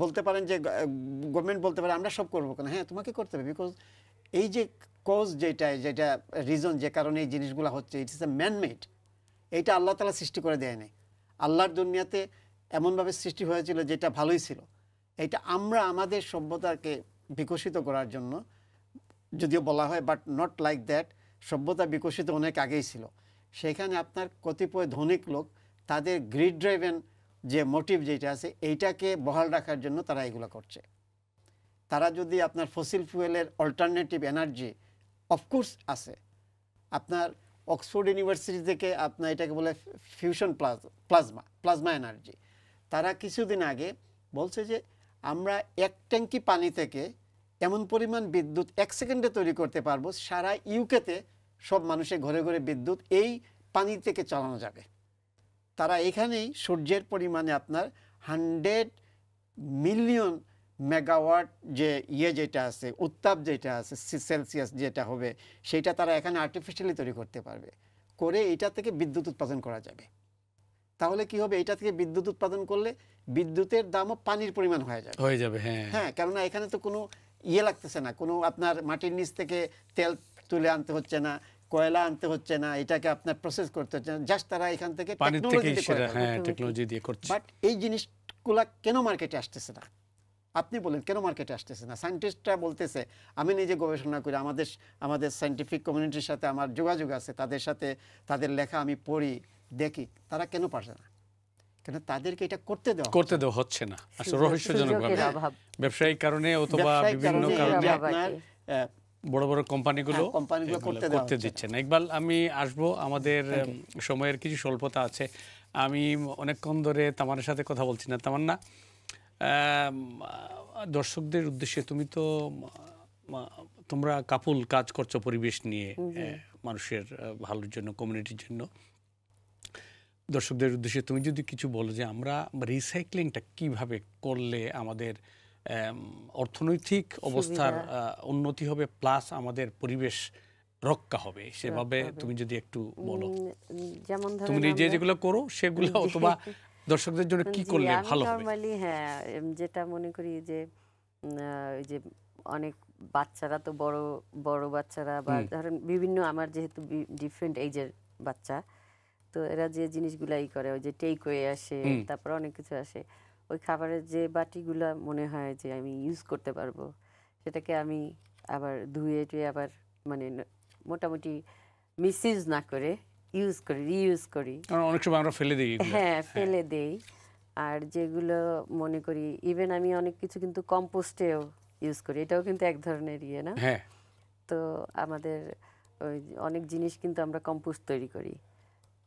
বলতে পারেন যে গভর্নমেন্ট বলতে পারে আমরা সব করবো কেন হ্যাঁ তোমাকে করতে হবে বিকজ এই যে কজ যেটা যেটা রিজন যে কারণে এই জিনিসগুলো হচ্ছে ইট ইস এ ম্যানমেড এইটা আল্লাহ তালা সৃষ্টি করে দেয়নি আল্লাহর দুনিয়াতে এমনভাবে সৃষ্টি হয়েছিল যেটা ভালোই ছিল এটা আমরা আমাদের সভ্যতাকে বিকশিত করার জন্য যদিও বলা হয় বাট নট লাইক দ্যাট সভ্যতা বিকশিত অনেক আগেই ছিল সেখানে আপনার কতিপয় ধনিক লোক তাদের গ্রিড ড্রাইভেন যে মোটিভ যেটা আছে এইটাকে বহাল রাখার জন্য তারা এগুলো করছে তারা যদি আপনার ফসিল ফুয়েলের অল্টারনেটিভ এনার্জি অফকোর্স আছে আপনার অক্সফোর্ড ইউনিভার্সিটি থেকে আপনার এটাকে বলে ফিউশন প্লাজমা প্লাজমা এনার্জি তারা কিছুদিন আগে বলছে যে আমরা এক ট্যাঙ্কি পানি থেকে এমন পরিমাণ বিদ্যুৎ এক সেকেন্ডে তৈরি করতে পারবো সারা ইউকেতে সব মানুষের ঘরে ঘরে বিদ্যুৎ এই পানি থেকে চালানো যাবে তারা এখানেই সূর্যের পরিমাণে আপনার হান্ড্রেড মিলিয়ন মেগাওয়াট যে ইয়ে যেটা আছে উত্তাপ যেটা আছে সেলসিয়াস যেটা হবে সেটা তারা এখানে আর্টিফিশিয়ালি তৈরি করতে পারবে করে এটা থেকে বিদ্যুৎ উৎপাদন করা যাবে তাহলে কি হবে এটা থেকে বিদ্যুৎ উৎপাদন করলে বিদ্যুতের দামও পানির পরিমাণ হয়ে যাবে হয়ে যাবে হ্যাঁ হ্যাঁ কেননা এখানে তো কোনো ইয়ে লাগতেছে না কোনো আপনার মাটির নিচ থেকে তেল তুলে আনতে হচ্ছে না কয়লা আনতে হচ্ছে না এটাকে আপনার প্রসেস করতে হচ্ছে না জাস্ট তারা এখান থেকে টেকনোলজি হ্যাঁ, দিয়ে করছে বাট এই জিনিসগুলা কেন মার্কেটে আসতেছে না আপনি বলেন কেন মার্কেটে আসতেছে না সায়েন্টিস্টরা বলতেছে আমি নিজে গবেষণা করি আমাদের আমাদের সায়েন্টিফিক কমিউনিটির সাথে আমার যোগাযোগ আছে তাদের সাথে তাদের লেখা আমি পড়ি দেখি তারা কেন পারছে না কেন তাদেরকে এটা করতে দেওয়া করতে দেওয়া হচ্ছে না রহস্যজনক ব্যবসায়িক কারণে অথবা বিভিন্ন কারণে আপনার বড় বড় কোম্পানিগুলো হ্যাঁ, করতে দিচ্ছে না ইকবাল আমি আসব আমাদের সময়ের কিছু স্বল্পতা আছে আমি অনেকক্ষণ ধরে তামার সাথে কথা বলছি না তামার না দর্শকদের উদ্দেশ্যে তুমি তো তোমরা কাপুল কাজ করছো পরিবেশ নিয়ে মানুষের ভালোর জন্য কমিউনিটির জন্য দর্শকদের উদ্দেশ্যে তুমি যদি কিছু বলো যে আমরা রিসাইক্লিংটা কিভাবে করলে আমাদের অর্থনৈতিক অবস্থার উন্নতি হবে প্লাস আমাদের পরিবেশ রক্ষা হবে সেভাবে তুমি যদি একটু বলো যেমন তুমি নিজে যেগুলো করো সেগুলো অথবা দর্শকদের জন্য কি করলে ভালো হবে নরমালি হ্যাঁ যেটা মনে করি যে ওই যে অনেক বাচ্চারা তো বড় বড় বাচ্চারা বা ধরেন বিভিন্ন আমার যেহেতু ডিফারেন্ট এজের বাচ্চা তো এরা যে জিনিসগুলাই করে ওই যে টেক হয়ে আসে তারপর অনেক কিছু আসে ওই খাবারের যে বাটিগুলো মনে হয় যে আমি ইউজ করতে পারবো সেটাকে আমি আবার ধুয়ে টুয়ে আবার মানে মোটামুটি মিসইউজ না করে ইউজ করি রিইউজ করি অনেক সময় আমরা ফেলে দিই হ্যাঁ, হ্যাঁ ফেলে দেই আর যেগুলো মনে করি ইভেন আমি অনেক কিছু কিন্তু কম্পোস্টেও ইউজ করি এটাও কিন্তু এক ধরনের ইয়ে না হ্যাঁ তো আমাদের ওই অনেক জিনিস কিন্তু আমরা কম্পোস্ট তৈরি করি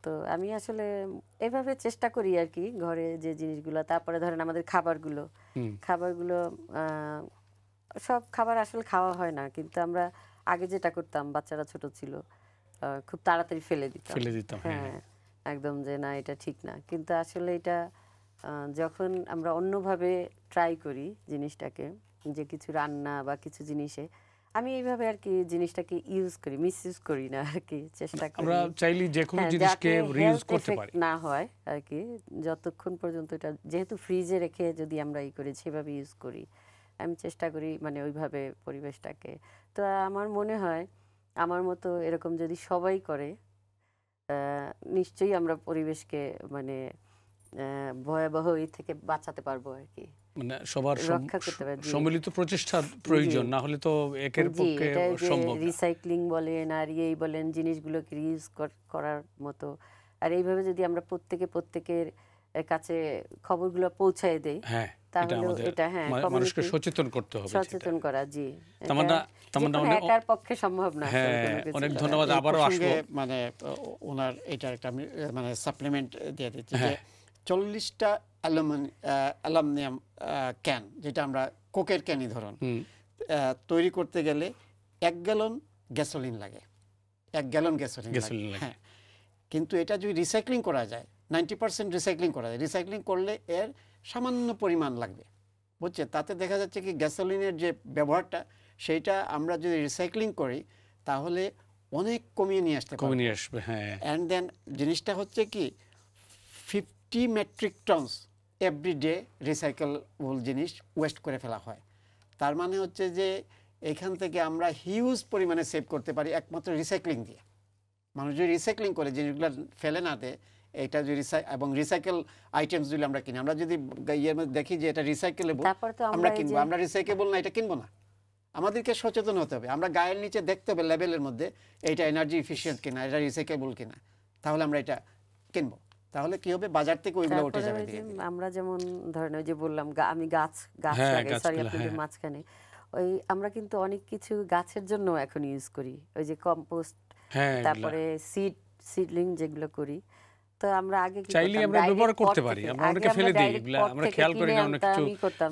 তো আমি আসলে এভাবে চেষ্টা করি আর কি ঘরে যে জিনিসগুলো তারপরে ধরেন আমাদের খাবারগুলো খাবারগুলো সব খাবার আসলে খাওয়া হয় না কিন্তু আমরা আগে যেটা করতাম বাচ্চারা ছোট ছিল খুব তাড়াতাড়ি ফেলে দিতাম ফেলে দিতাম হ্যাঁ, হ্যাঁ, হ্যাঁ একদম যে না এটা ঠিক না কিন্তু আসলে এটা যখন আমরা অন্যভাবে ট্রাই করি জিনিসটাকে যে কিছু রান্না বা কিছু জিনিসে আমি এইভাবে আর কি জিনিসটাকে ইউজ করি মিস ইউজ করি না আর কি চেষ্টা করি আমরা চাইলি যে কোনো হ্যাঁ, জিনিসকে রিউজ করতে পারি না হয় আর কি যতক্ষণ পর্যন্ত এটা যেহেতু ফ্রিজে রেখে যদি আমরা ই করি সেভাবে ইউজ করি আমি চেষ্টা করি মানে ওইভাবে পরিবেশটাকে তো আমার মনে হয় আমার মতো এরকম যদি সবাই করে নিশ্চয়ই আমরা পরিবেশকে মানে ভয়াবহ থেকে বাঁচাতে পারবো আর কি মানে সবার সম্মিলিত প্রচেষ্টা প্রয়োজন না হলে তো একের পক্ষে সম্ভব রিসাইক্লিং বলেন আর এই বলেন জিনিসগুলোকে রিউজ করার মতো আর এইভাবে যদি আমরা প্রত্যেকে প্রত্যেকের কাছে খবরগুলো পৌঁছায় দেই হ্যাঁ এটা হ্যাঁ মানুষকে সচেতন সচেতন করা জি মানে একার পক্ষে সম্ভব না হ্যাঁ, অনেক ধন্যবাদ মানে, ওনার এটা একটা সাপ্লিমেন্ট মানে দিয়ে দিচ্ছি হ্যাঁ। যে চল্লিশটা অ্যালুমিনিয়াম ক্যান যেটা আমরা কোকের ক্যানই ধরুন তৈরি করতে গেলে এক গ্যালন গ্যাসোলিন লাগে এক গ্যালন গ্যাসোলিন হ্যাঁ কিন্তু এটা যদি রিসাইক্লিং করা যায় নাইনটি পার্সেন্ট রিসাইক্লিং করা যায় রিসাইক্লিং করলে এর সামান্য পরিমাণ লাগবে বুঝছে তাতে দেখা যাচ্ছে কি গ্যাসোলিনের যে ব্যবহারটা সেইটা আমরা যদি রিসাইক্লিং করি তাহলে অনেক কমিয়ে নিয়ে আসতে কমিয়ে নিয়ে আসবে হ্যাঁ অ্যান্ড দেন জিনিসটা হচ্ছে কি fifty metric tons everyday recyclable জিনিস ওয়েস্ট করে ফেলা হয় তার মানে হচ্ছে যে এখান থেকে আমরা হিউজ পরিমাণে সেভ করতে পারি একমাত্র রিসাইক্লিং দিয়ে মানুষ যদি রিসাইক্লিং করে জিনিসগুলো ফেলে না দেয় এটা যদি এবং রিসাইকেল আইটেমস যদি আমরা কিনি আমরা যদি ইয়ের মধ্যে দেখি যে এটা রিসাইকেলেবল আমরা কিনবো আমরা রিসাইকেবল না এটা কিনবো না আমাদেরকে সচেতন হতে হবে আমরা গায়ের নিচে দেখতে হবে লেভেলের মধ্যে এটা এনার্জি ইফিসিয়েন্ট কিনা এটা রিসাইকেবল কিনা তাহলে আমরা এটা কিনবো তাহলে কি হবে বাজার থেকে ওইগুলো উঠে যাবে আমরা যেমন ধরেন ওই যে বললাম আমি গাছ গাছ হ্যাঁ, লাগাই সরি আপনাদের হ্যাঁ। মাঝখানে ওই আমরা কিন্তু অনেক কিছু গাছের জন্য এখন ইউজ করি ওই যে কম্পোস্ট হ্যাঁ, তারপরে সিড সিডলিং যেগুলো করি তো আমরা আগে কি চাইলি আমরা ব্যবহার করতে পারি আমরা অনেকে ফেলে দেই আমরা খেয়াল করি না অনেক কিছু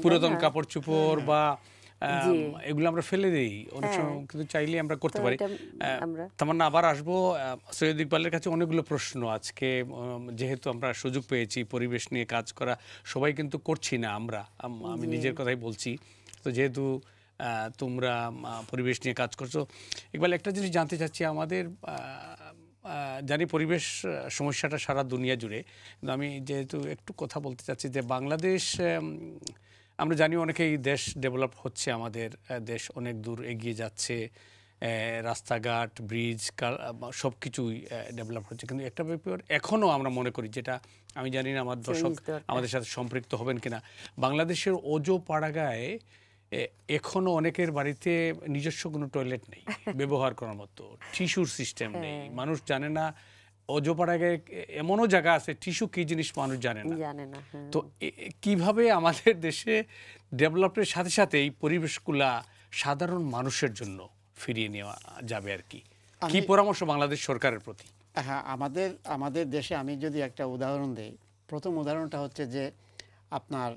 পুরাতন কাপড় চোপড় বা এগুলো আমরা ফেলে দিই অনেক হ্যাঁ। সময় কিন্তু চাইলে আমরা করতে পারি তামান্না আবার আসবো সৈয়দ ইকবালের কাছে অনেকগুলো প্রশ্ন আজকে যেহেতু আমরা সুযোগ পেয়েছি পরিবেশ নিয়ে কাজ করা সবাই কিন্তু করছি না আমরা আমি নিজের কথাই বলছি তো যেহেতু তোমরা পরিবেশ নিয়ে কাজ করছো ইকবাল একটা জিনিস জানতে চাচ্ছি আমাদের জানি পরিবেশ সমস্যাটা সারা দুনিয়া জুড়ে কিন্তু আমি যেহেতু একটু কথা বলতে চাচ্ছি যে বাংলাদেশ আমরা জানি অনেকেই দেশ ডেভেলপ হচ্ছে আমাদের দেশ অনেক দূর এগিয়ে যাচ্ছে রাস্তাঘাট ব্রিজ সব কিছুই ডেভেলপ হচ্ছে কিন্তু একটা ব্যাপার এখনও আমরা মনে করি যেটা আমি জানি না আমার দর্শক আমাদের সাথে সম্পৃক্ত হবেন কিনা বাংলাদেশের ওজো পাড়াগায় এখনো অনেকের বাড়িতে নিজস্ব কোনো টয়লেট নেই ব্যবহার করার মতো টিস্যুর সিস্টেম নেই হ্যাঁ। মানুষ জানে না অজপাড়াকে এমনও জায়গা আছে টিস্যু কি জিনিস মানুষ জানে না হ্যাঁ। তো কিভাবে আমাদের দেশে ডেভেলপের সাথে সাথে এই পরিবেশগুলা সাধারণ মানুষের জন্য ফিরিয়ে নেওয়া যাবে আর কি কি পরামর্শ বাংলাদেশ সরকারের প্রতি হ্যাঁ আমাদের আমাদের দেশে আমি যদি একটা উদাহরণ দেই প্রথম উদাহরণটা হচ্ছে যে আপনার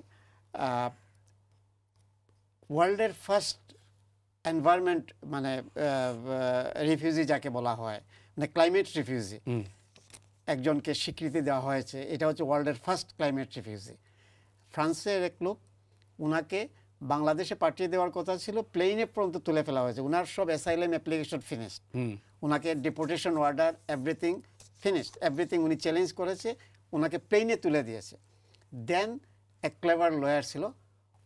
ওয়ার্ল্ডের ফার্স্ট এনভায়রনমেন্ট মানে রিফিউজি যাকে বলা হয় মানে ক্লাইমেট রিফিউজি একজনকে স্বীকৃতি দেওয়া হয়েছে এটা হচ্ছে ওয়ার্ল্ডের ফার্স্ট ক্লাইমেট রিফিউজি ফ্রান্সের এক লোক ওনাকে বাংলাদেশে পাঠিয়ে দেওয়ার কথা ছিল প্লেনে পর্যন্ত তুলে ফেলা হয়েছে ওনার সব অ্যাসাইলেম অ্যাপ্লিকেশন ফিনিশড ওনাকে deportation order everything finished everything উনি চ্যালেঞ্জ করেছে ওনাকে প্লেনে তুলে দিয়েছে দেন এক ক্লেভার লয়ার ছিল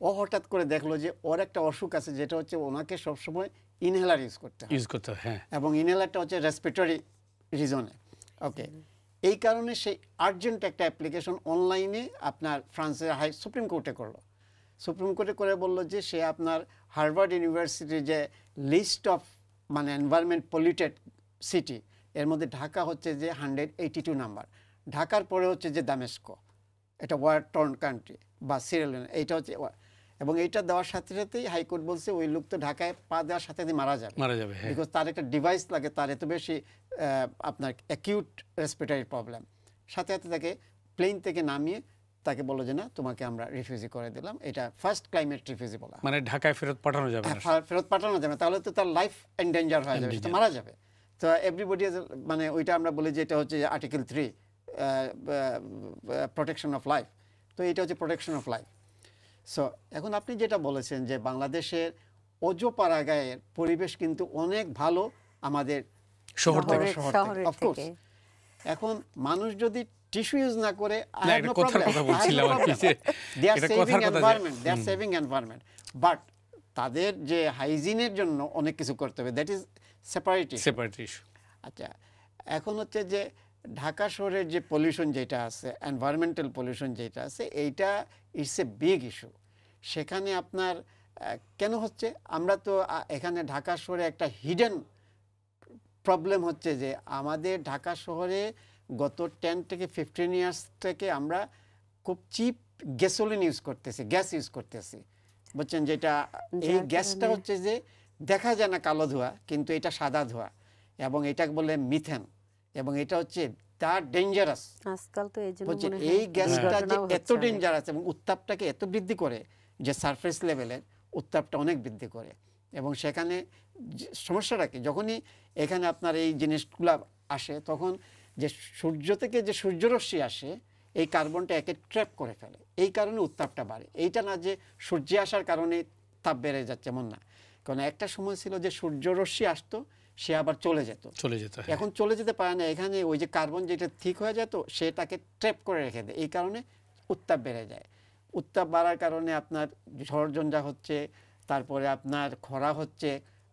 ও হঠাৎ করে দেখলো যে ওর একটা অসুখ আছে যেটা হচ্ছে ওনাকে সবসময় ইনহেলার ইউজ করতে ইউজ করতে হ্যাঁ এবং ইনহেলারটা হচ্ছে রেসপিরেটরি রিজনে ওকে এই কারণে সেই আর্জেন্ট একটা অ্যাপ্লিকেশন অনলাইনে আপনার ফ্রান্সের হাই সুপ্রিম কোর্টে করলো সুপ্রিম কোর্টে করে বলল যে সে আপনার হার্ভার্ড ইউনিভার্সিটির যে লিস্ট অফ মানে এনভায়রনমেন্ট পলিউটেড সিটি এর মধ্যে ঢাকা হচ্ছে যে হান্ড্রেড এইটি টু নাম্বার ঢাকার পরে হচ্ছে যে দামেস্কো এটা ওয়ার টর্ন কান্ট্রি বা সিরিয়াল এইটা হচ্ছে এবং এইটা দেওয়ার সাথে সাথেই হাইকোর্ট বলছে ওই লোক তো ঢাকায় পা দেওয়ার সাথে সাথে মারা যাবে মারা যাবে বিকজ হ্যাঁ। তার একটা ডিভাইস লাগে তার এত বেশি আপনার অ্যাকিউট রেসপিটারি প্রবলেম সাথে সাথে তাকে প্লেন থেকে নামিয়ে তাকে বলো যে না তোমাকে আমরা রিফিউজি করে দিলাম এটা ফার্স্ট ক্লাইমেট রিফিউজি বলা মানে ঢাকায় ফেরত পাঠানো যাবে না হ্যাঁ, ফেরত পাঠানো যাবে না তাহলে তো তার লাইফ এন্ডেঞ্জার হয়ে যাবে তো মারা যাবে তো এভরিবডি মানে ওইটা আমরা বলি যে এটা হচ্ছে article three protection of life তো এটা হচ্ছে প্রোটেকশন অফ লাইফ সো এখন আপনি যেটা বলেছেন যে বাংলাদেশের অজপাড়াগায়ের পরিবেশ কিন্তু অনেক ভালো আমাদের শহর থেকে এখন মানুষ যদি টিস্যু ইউজ না করে বাট তাদের যে হাইজিনের জন্য অনেক কিছু করতে হবে that is separate separate issue আচ্ছা এখন হচ্ছে যে ঢাকা শহরের যে পলিউশন যেটা আছে এনভায়রনমেন্টাল পলিউশন যেটা আছে এইটা ইটস এ বিগ ইস্যু সেখানে আপনার কেন হচ্ছে আমরা তো এখানে ঢাকা শহরে একটা হিডেন প্রবলেম হচ্ছে যে আমাদের ঢাকা শহরে গত টেন থেকে ফিফটিন ইয়ার্স থেকে আমরা খুব চিপ গ্যাসোলিন ইউজ করতেছি গ্যাস ইউজ করতেছি বুঝছেন যেটা এই গ্যাসটা হচ্ছে যে দেখা যায় না কালো ধোয়া কিন্তু এটা সাদা ধোয়া এবং এটাকে বলে মিথেন এবং এটা হচ্ছে তার ডেঞ্জারাস আজকাল তো এই গ্যাসটা যে এত ডেঞ্জারাস এবং উত্তাপটাকে এত বৃদ্ধি করে যে সারফেস লেভেলের উত্তাপটা অনেক বৃদ্ধি করে এবং সেখানে সমস্যাটা কি যখনই এখানে আপনার এই জিনিসগুলো আসে তখন যে সূর্য থেকে যে সূর্যরশ্মি আসে এই কার্বনটা একে ট্র্যাপ করে ফেলে এই কারণে উত্তাপটা বাড়ে এইটা না যে সূর্যে আসার কারণে তাপ বেড়ে যাচ্ছে এমন না কারণ একটা সময় ছিল যে সূর্যরশ্মি আসতো সে আবার চলে যেত চলে যেত হ্যাঁ। এখন চলে যেতে পারে না এখানে ওই যে কার্বন যেটা ঠিক হয়ে যেত সেটাকে ট্র্যাপ করে রেখে দেয় এই কারণে উত্তাপ বেড়ে যায় উত্তাপ বাড়ার কারণে আপনার ঝড়ঝঞ্ঝা হচ্ছে তারপরে আপনার খরা হচ্ছে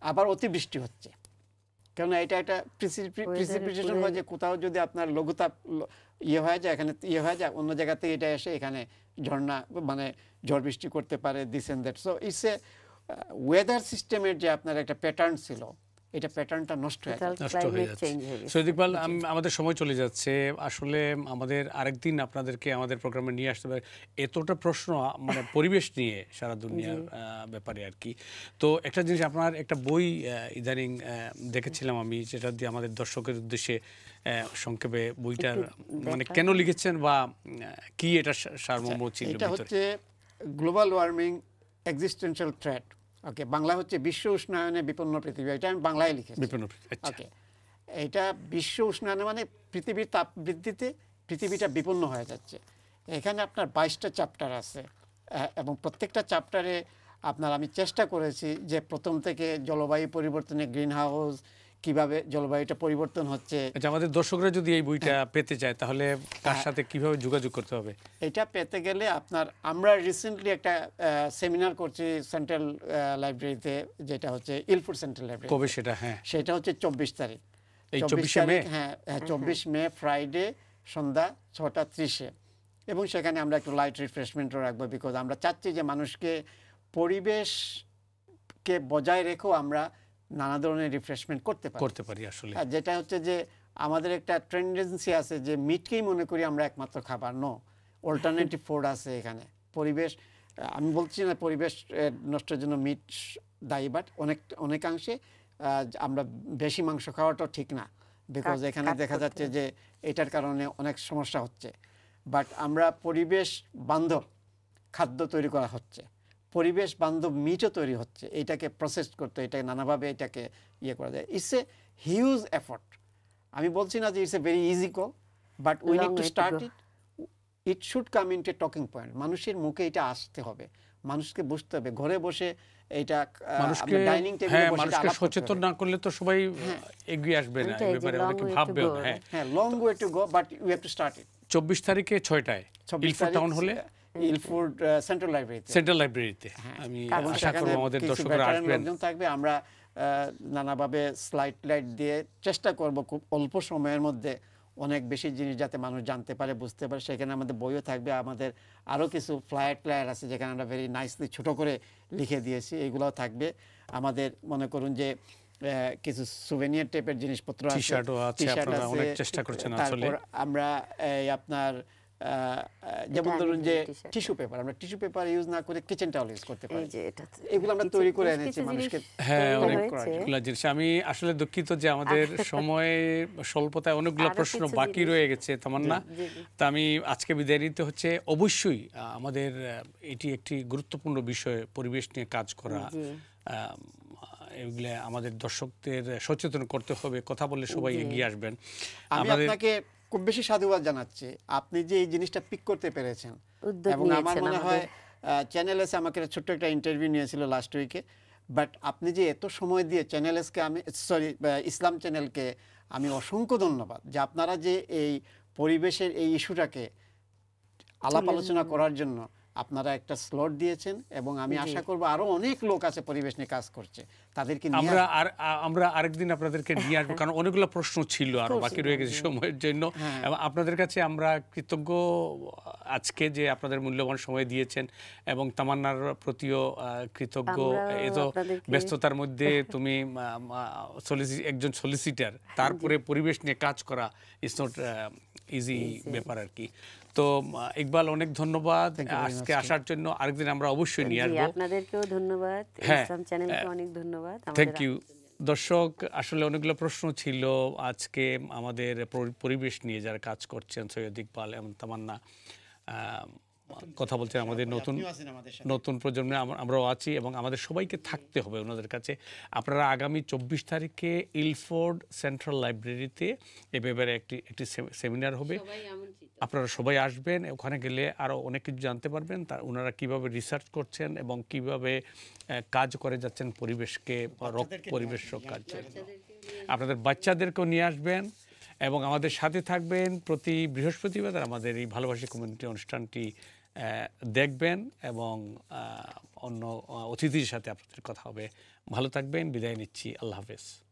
আবার অতিবৃষ্টি হচ্ছে কেননা এটা একটা প্রিসিপিটেশন হয় যে কোথাও যদি আপনার লঘুতাপ ইয়ে হয়ে যায় এখানে ইয়ে হয়ে যায় অন্য জায়গা থেকে এটা এসে এখানে ঝর্ণা মানে ঝড় বৃষ্টি করতে পারে this and that so it's a weather সিস্টেমের যে আপনার একটা প্যাটার্ন ছিল এটা প্যাটার্নটা নষ্ট হয়ে নষ্ট হয়ে যাচ্ছে সৈয়দ ইকবাল আমাদের সময় চলে যাচ্ছে আসলে আমাদের আরেকদিন আপনাদেরকে আমাদের প্রোগ্রামে নিয়ে আসতে হবে এতটা প্রশ্ন মানে পরিবেশ নিয়ে সারা দুনিয়ার ব্যাপারে আর কি তো একটা জিনিস আপনার একটা বই ইদানিং দেখেছিলাম আমি যেটা দিয়ে আমাদের দর্শকের উদ্দেশ্যে সংক্ষেপে বইটার মানে কেন লিখেছেন বা কি এটা সারমর্ম ছিল আচ্ছা, এটা হচ্ছে global warming existential threat okay Bangla হচ্ছে বিশ্ব উষ্ণায়নে বিপন্ন পৃথিবী এটা আমি বাংলায় লিখেছি বিপন্ন ওকে আচ্ছা। এটা বিশ্ব উষ্ণায়নে মানে পৃথিবীর তাপ বৃদ্ধিতে পৃথিবীটা বিপন্ন হয়ে যাচ্ছে এখানে আপনার বাইশটা চ্যাপ্টার আছে এবং প্রত্যেকটা চ্যাপ্টারে আপনার আমি চেষ্টা করেছি যে প্রথম থেকে জলবায়ু পরিবর্তনে গ্রিন হাউস কিভাবে জলবায়ুটা পরিবর্তন হচ্ছে আচ্ছা, আমাদের দর্শকরা যদি এই বইটা হ্যাঁ। পেতে চায় তাহলে কার হ্যাঁ। সাথে কিভাবে যোগাযোগ করতে হবে এটা পেতে গেলে আপনার আমরা রিসেন্টলি একটা সেমিনার করছি সেন্ট্রাল লাইব্রেরিতে যেটা হচ্ছে ইলফুর সেন্ট্রাল লাইব্রেরি কবে সেটা হ্যাঁ সেটা হচ্ছে চব্বিশ তারিখ এই চব্বিশে মে হ্যাঁ, হ্যাঁ চব্বিশ মে ফ্রাইডে সন্ধ্যা ছটা ত্রিশে এবং সেখানে আমরা একটু লাইট রিফ্রেশমেন্টও রাখবো বিকজ আমরা চাচ্ছি যে মানুষকে পরিবেশকে বজায় রেখেও আমরা নানা ধরনের রিফ্রেশমেন্ট করতে পারি করতে পারি আসলে হ্যাঁ, যেটা হচ্ছে যে আমাদের একটা ট্রেন্ডেন্সি আছে যে মিটকেই মনে করি আমরা একমাত্র খাবার ন অল্টারনেটিভ ফুড আছে এখানে পরিবেশ আমি বলছি না পরিবেশ নষ্টের জন্য মিট দায়ী বাট অনেক অনেকাংশে আমরা বেশি মাংস খাওয়াটাও ঠিক না বিকজ এখানে দেখা যাচ্ছে যে এটার কারণে অনেক সমস্যা হচ্ছে বাট আমরা পরিবেশ বান্ধব খাদ্য তৈরি করা হচ্ছে পরিবেশ বান্ধব মিটও তৈরি হচ্ছে এটাকে প্রসেস করতে এটাকে নানাভাবে এটাকে ইয়ে করা যায় ইটস এ হিউজ এফর্ট আমি বলছি না যে it's a very easy call but we need to start it it should come in to talking point মানুষের মুখে এটা আসতে হবে মানুষকে বুঝতে হবে ঘরে বসে এটা মানুষকে ডাইনিং হ্যাঁ, টেবিলে বসে মানুষকে সচেতন না করলে তো সবাই হ্যাঁ। এগিয়ে আসবে না এই ব্যাপারে অনেকে ভাববে হ্যাঁ long way to go but you have to start it 24 তারিখে 6টায় টাউন হলে ইলফুড সেন্ট্রাল লাইব্রেরিতে সেন্ট্রাল লাইব্রেরিতে আমি আশা করব আমাদের দর্শকরা আসবেন থাকবে আমরা নানাভাবে স্লাইড লাইট দিয়ে চেষ্টা করব খুব অল্প সময়ের মধ্যে অনেক বেশি জিনিস যাতে মানুষ জানতে পারে বুঝতে পারে সেখানে আমাদের বইও থাকবে আমাদের আরও কিছু ফ্লায়ার ফ্লায়ার আছে যেখানে আমরা ভেরি নাইসলি ছোট করে লিখে দিয়েছি এগুলোও থাকবে আমাদের মনে করুন যে কিছু সুভেনিয়ার টাইপের জিনিসপত্র আছে তারপর আমরা এই আপনার যেমন ধরুন যে টিস্যু পেপার আমরা টিস্যু পেপার ইউজ না করে কিচেন টাওয়েল ইউজ করতে পারি এগুলো আমরা তৈরি করে এনেছি মানুষকে হ্যাঁ অনেক অনেকগুলো জিনিস আমি আসলে দুঃখিত যে আমাদের সময়ে স্বল্পতায় অনেকগুলো প্রশ্ন বাকি রয়ে গেছে তোমার না তা আমি আজকে বিদায় নিতে হচ্ছে অবশ্যই আমাদের এটি একটি গুরুত্বপূর্ণ বিষয় পরিবেশ নিয়ে কাজ করা এগুলো আমাদের দর্শকদের সচেতন করতে হবে কথা বললে সবাই এগিয়ে আসবেন আমি আপনাকে খুব বেশি সাধুবাদ জানাচ্ছি আপনি যে এই জিনিসটা পিক করতে পেরেছেন এবং আমার মনে হয় চ্যানেল এসে আমাকে ছোট্ট একটা ইন্টারভিউ নিয়েছিল লাস্ট উইকে বাট আপনি যে এত সময় দিয়ে চ্যানেল এসকে আমি সরি ইসলাম চ্যানেলকে আমি অসংখ্য ধন্যবাদ যে আপনারা যে এই পরিবেশের এই ইস্যুটাকে আলাপ আলোচনা করার জন্য আপনারা একটা স্লট দিয়েছেন এবং আমি আশা করব আরো অনেক লোক আছে পরিবেশ নিয়ে কাজ করছে তাদেরকে আমরা আর আমরা আরেকদিন আপনাদেরকে নিয়ে আসবো হ্যাঁ। কারণ অনেকগুলো প্রশ্ন ছিল আর বাকি রয়ে গেছে সময়ের জন্য হ্যাঁ। এবং আপনাদের কাছে আমরা কৃতজ্ঞ আজকে যে আপনাদের মূল্যবান সময় দিয়েছেন এবং তামান্নার প্রতিও কৃতজ্ঞ এ তো ব্যস্ততার মধ্যে তুমি একজন সলিসিটার তারপরে পরিবেশ নিয়ে কাজ করা ইজ নট ইজি ব্যাপার আর কি তো ইকবাল অনেক ধন্যবাদ আজকে আসার জন্য আরেকদিন আমরা অবশ্যই নিয়ে আসবো আপনাদেরকেও ধন্যবাদ হ্যাঁ। ইসলাম চ্যানেলকে অনেক ধন্যবাদ থ্যাংক ইউ দর্শক আসলে অনেকগুলো প্রশ্ন ছিল আজকে আমাদের পরিবেশ নিয়ে যারা কাজ করছেন সৈয়দ ইকবাল এবং তামান্না কথা বলছেন আমাদের নতুন নতুন প্রজন্মে আমরাও আছি এবং আমাদের সবাইকে থাকতে হবে ওনাদের কাছে আপনারা আগামী চব্বিশ তারিখে ইলফোর্ড সেন্ট্রাল লাইব্রেরিতে এ ব্যাপারে একটি একটি সেমিনার হবে আপনারা সবাই আসবেন ওখানে গেলে আরও অনেক কিছু জানতে পারবেন তার ওনারা কীভাবে রিসার্চ করছেন এবং কিভাবে কাজ করে যাচ্ছেন পরিবেশকে পরিবেশ জন্য আপনাদের বাচ্চাদেরকেও নিয়ে আসবেন এবং আমাদের সাথে থাকবেন প্রতি বৃহস্পতিবার আমাদের এই ভালোবাসি কমিউনিটি অনুষ্ঠানটি দেখবেন এবং অন্য অতিথির সাথে আপনাদের কথা হবে ভালো থাকবেন বিদায় নিচ্ছি আল্লাহ হাফেজ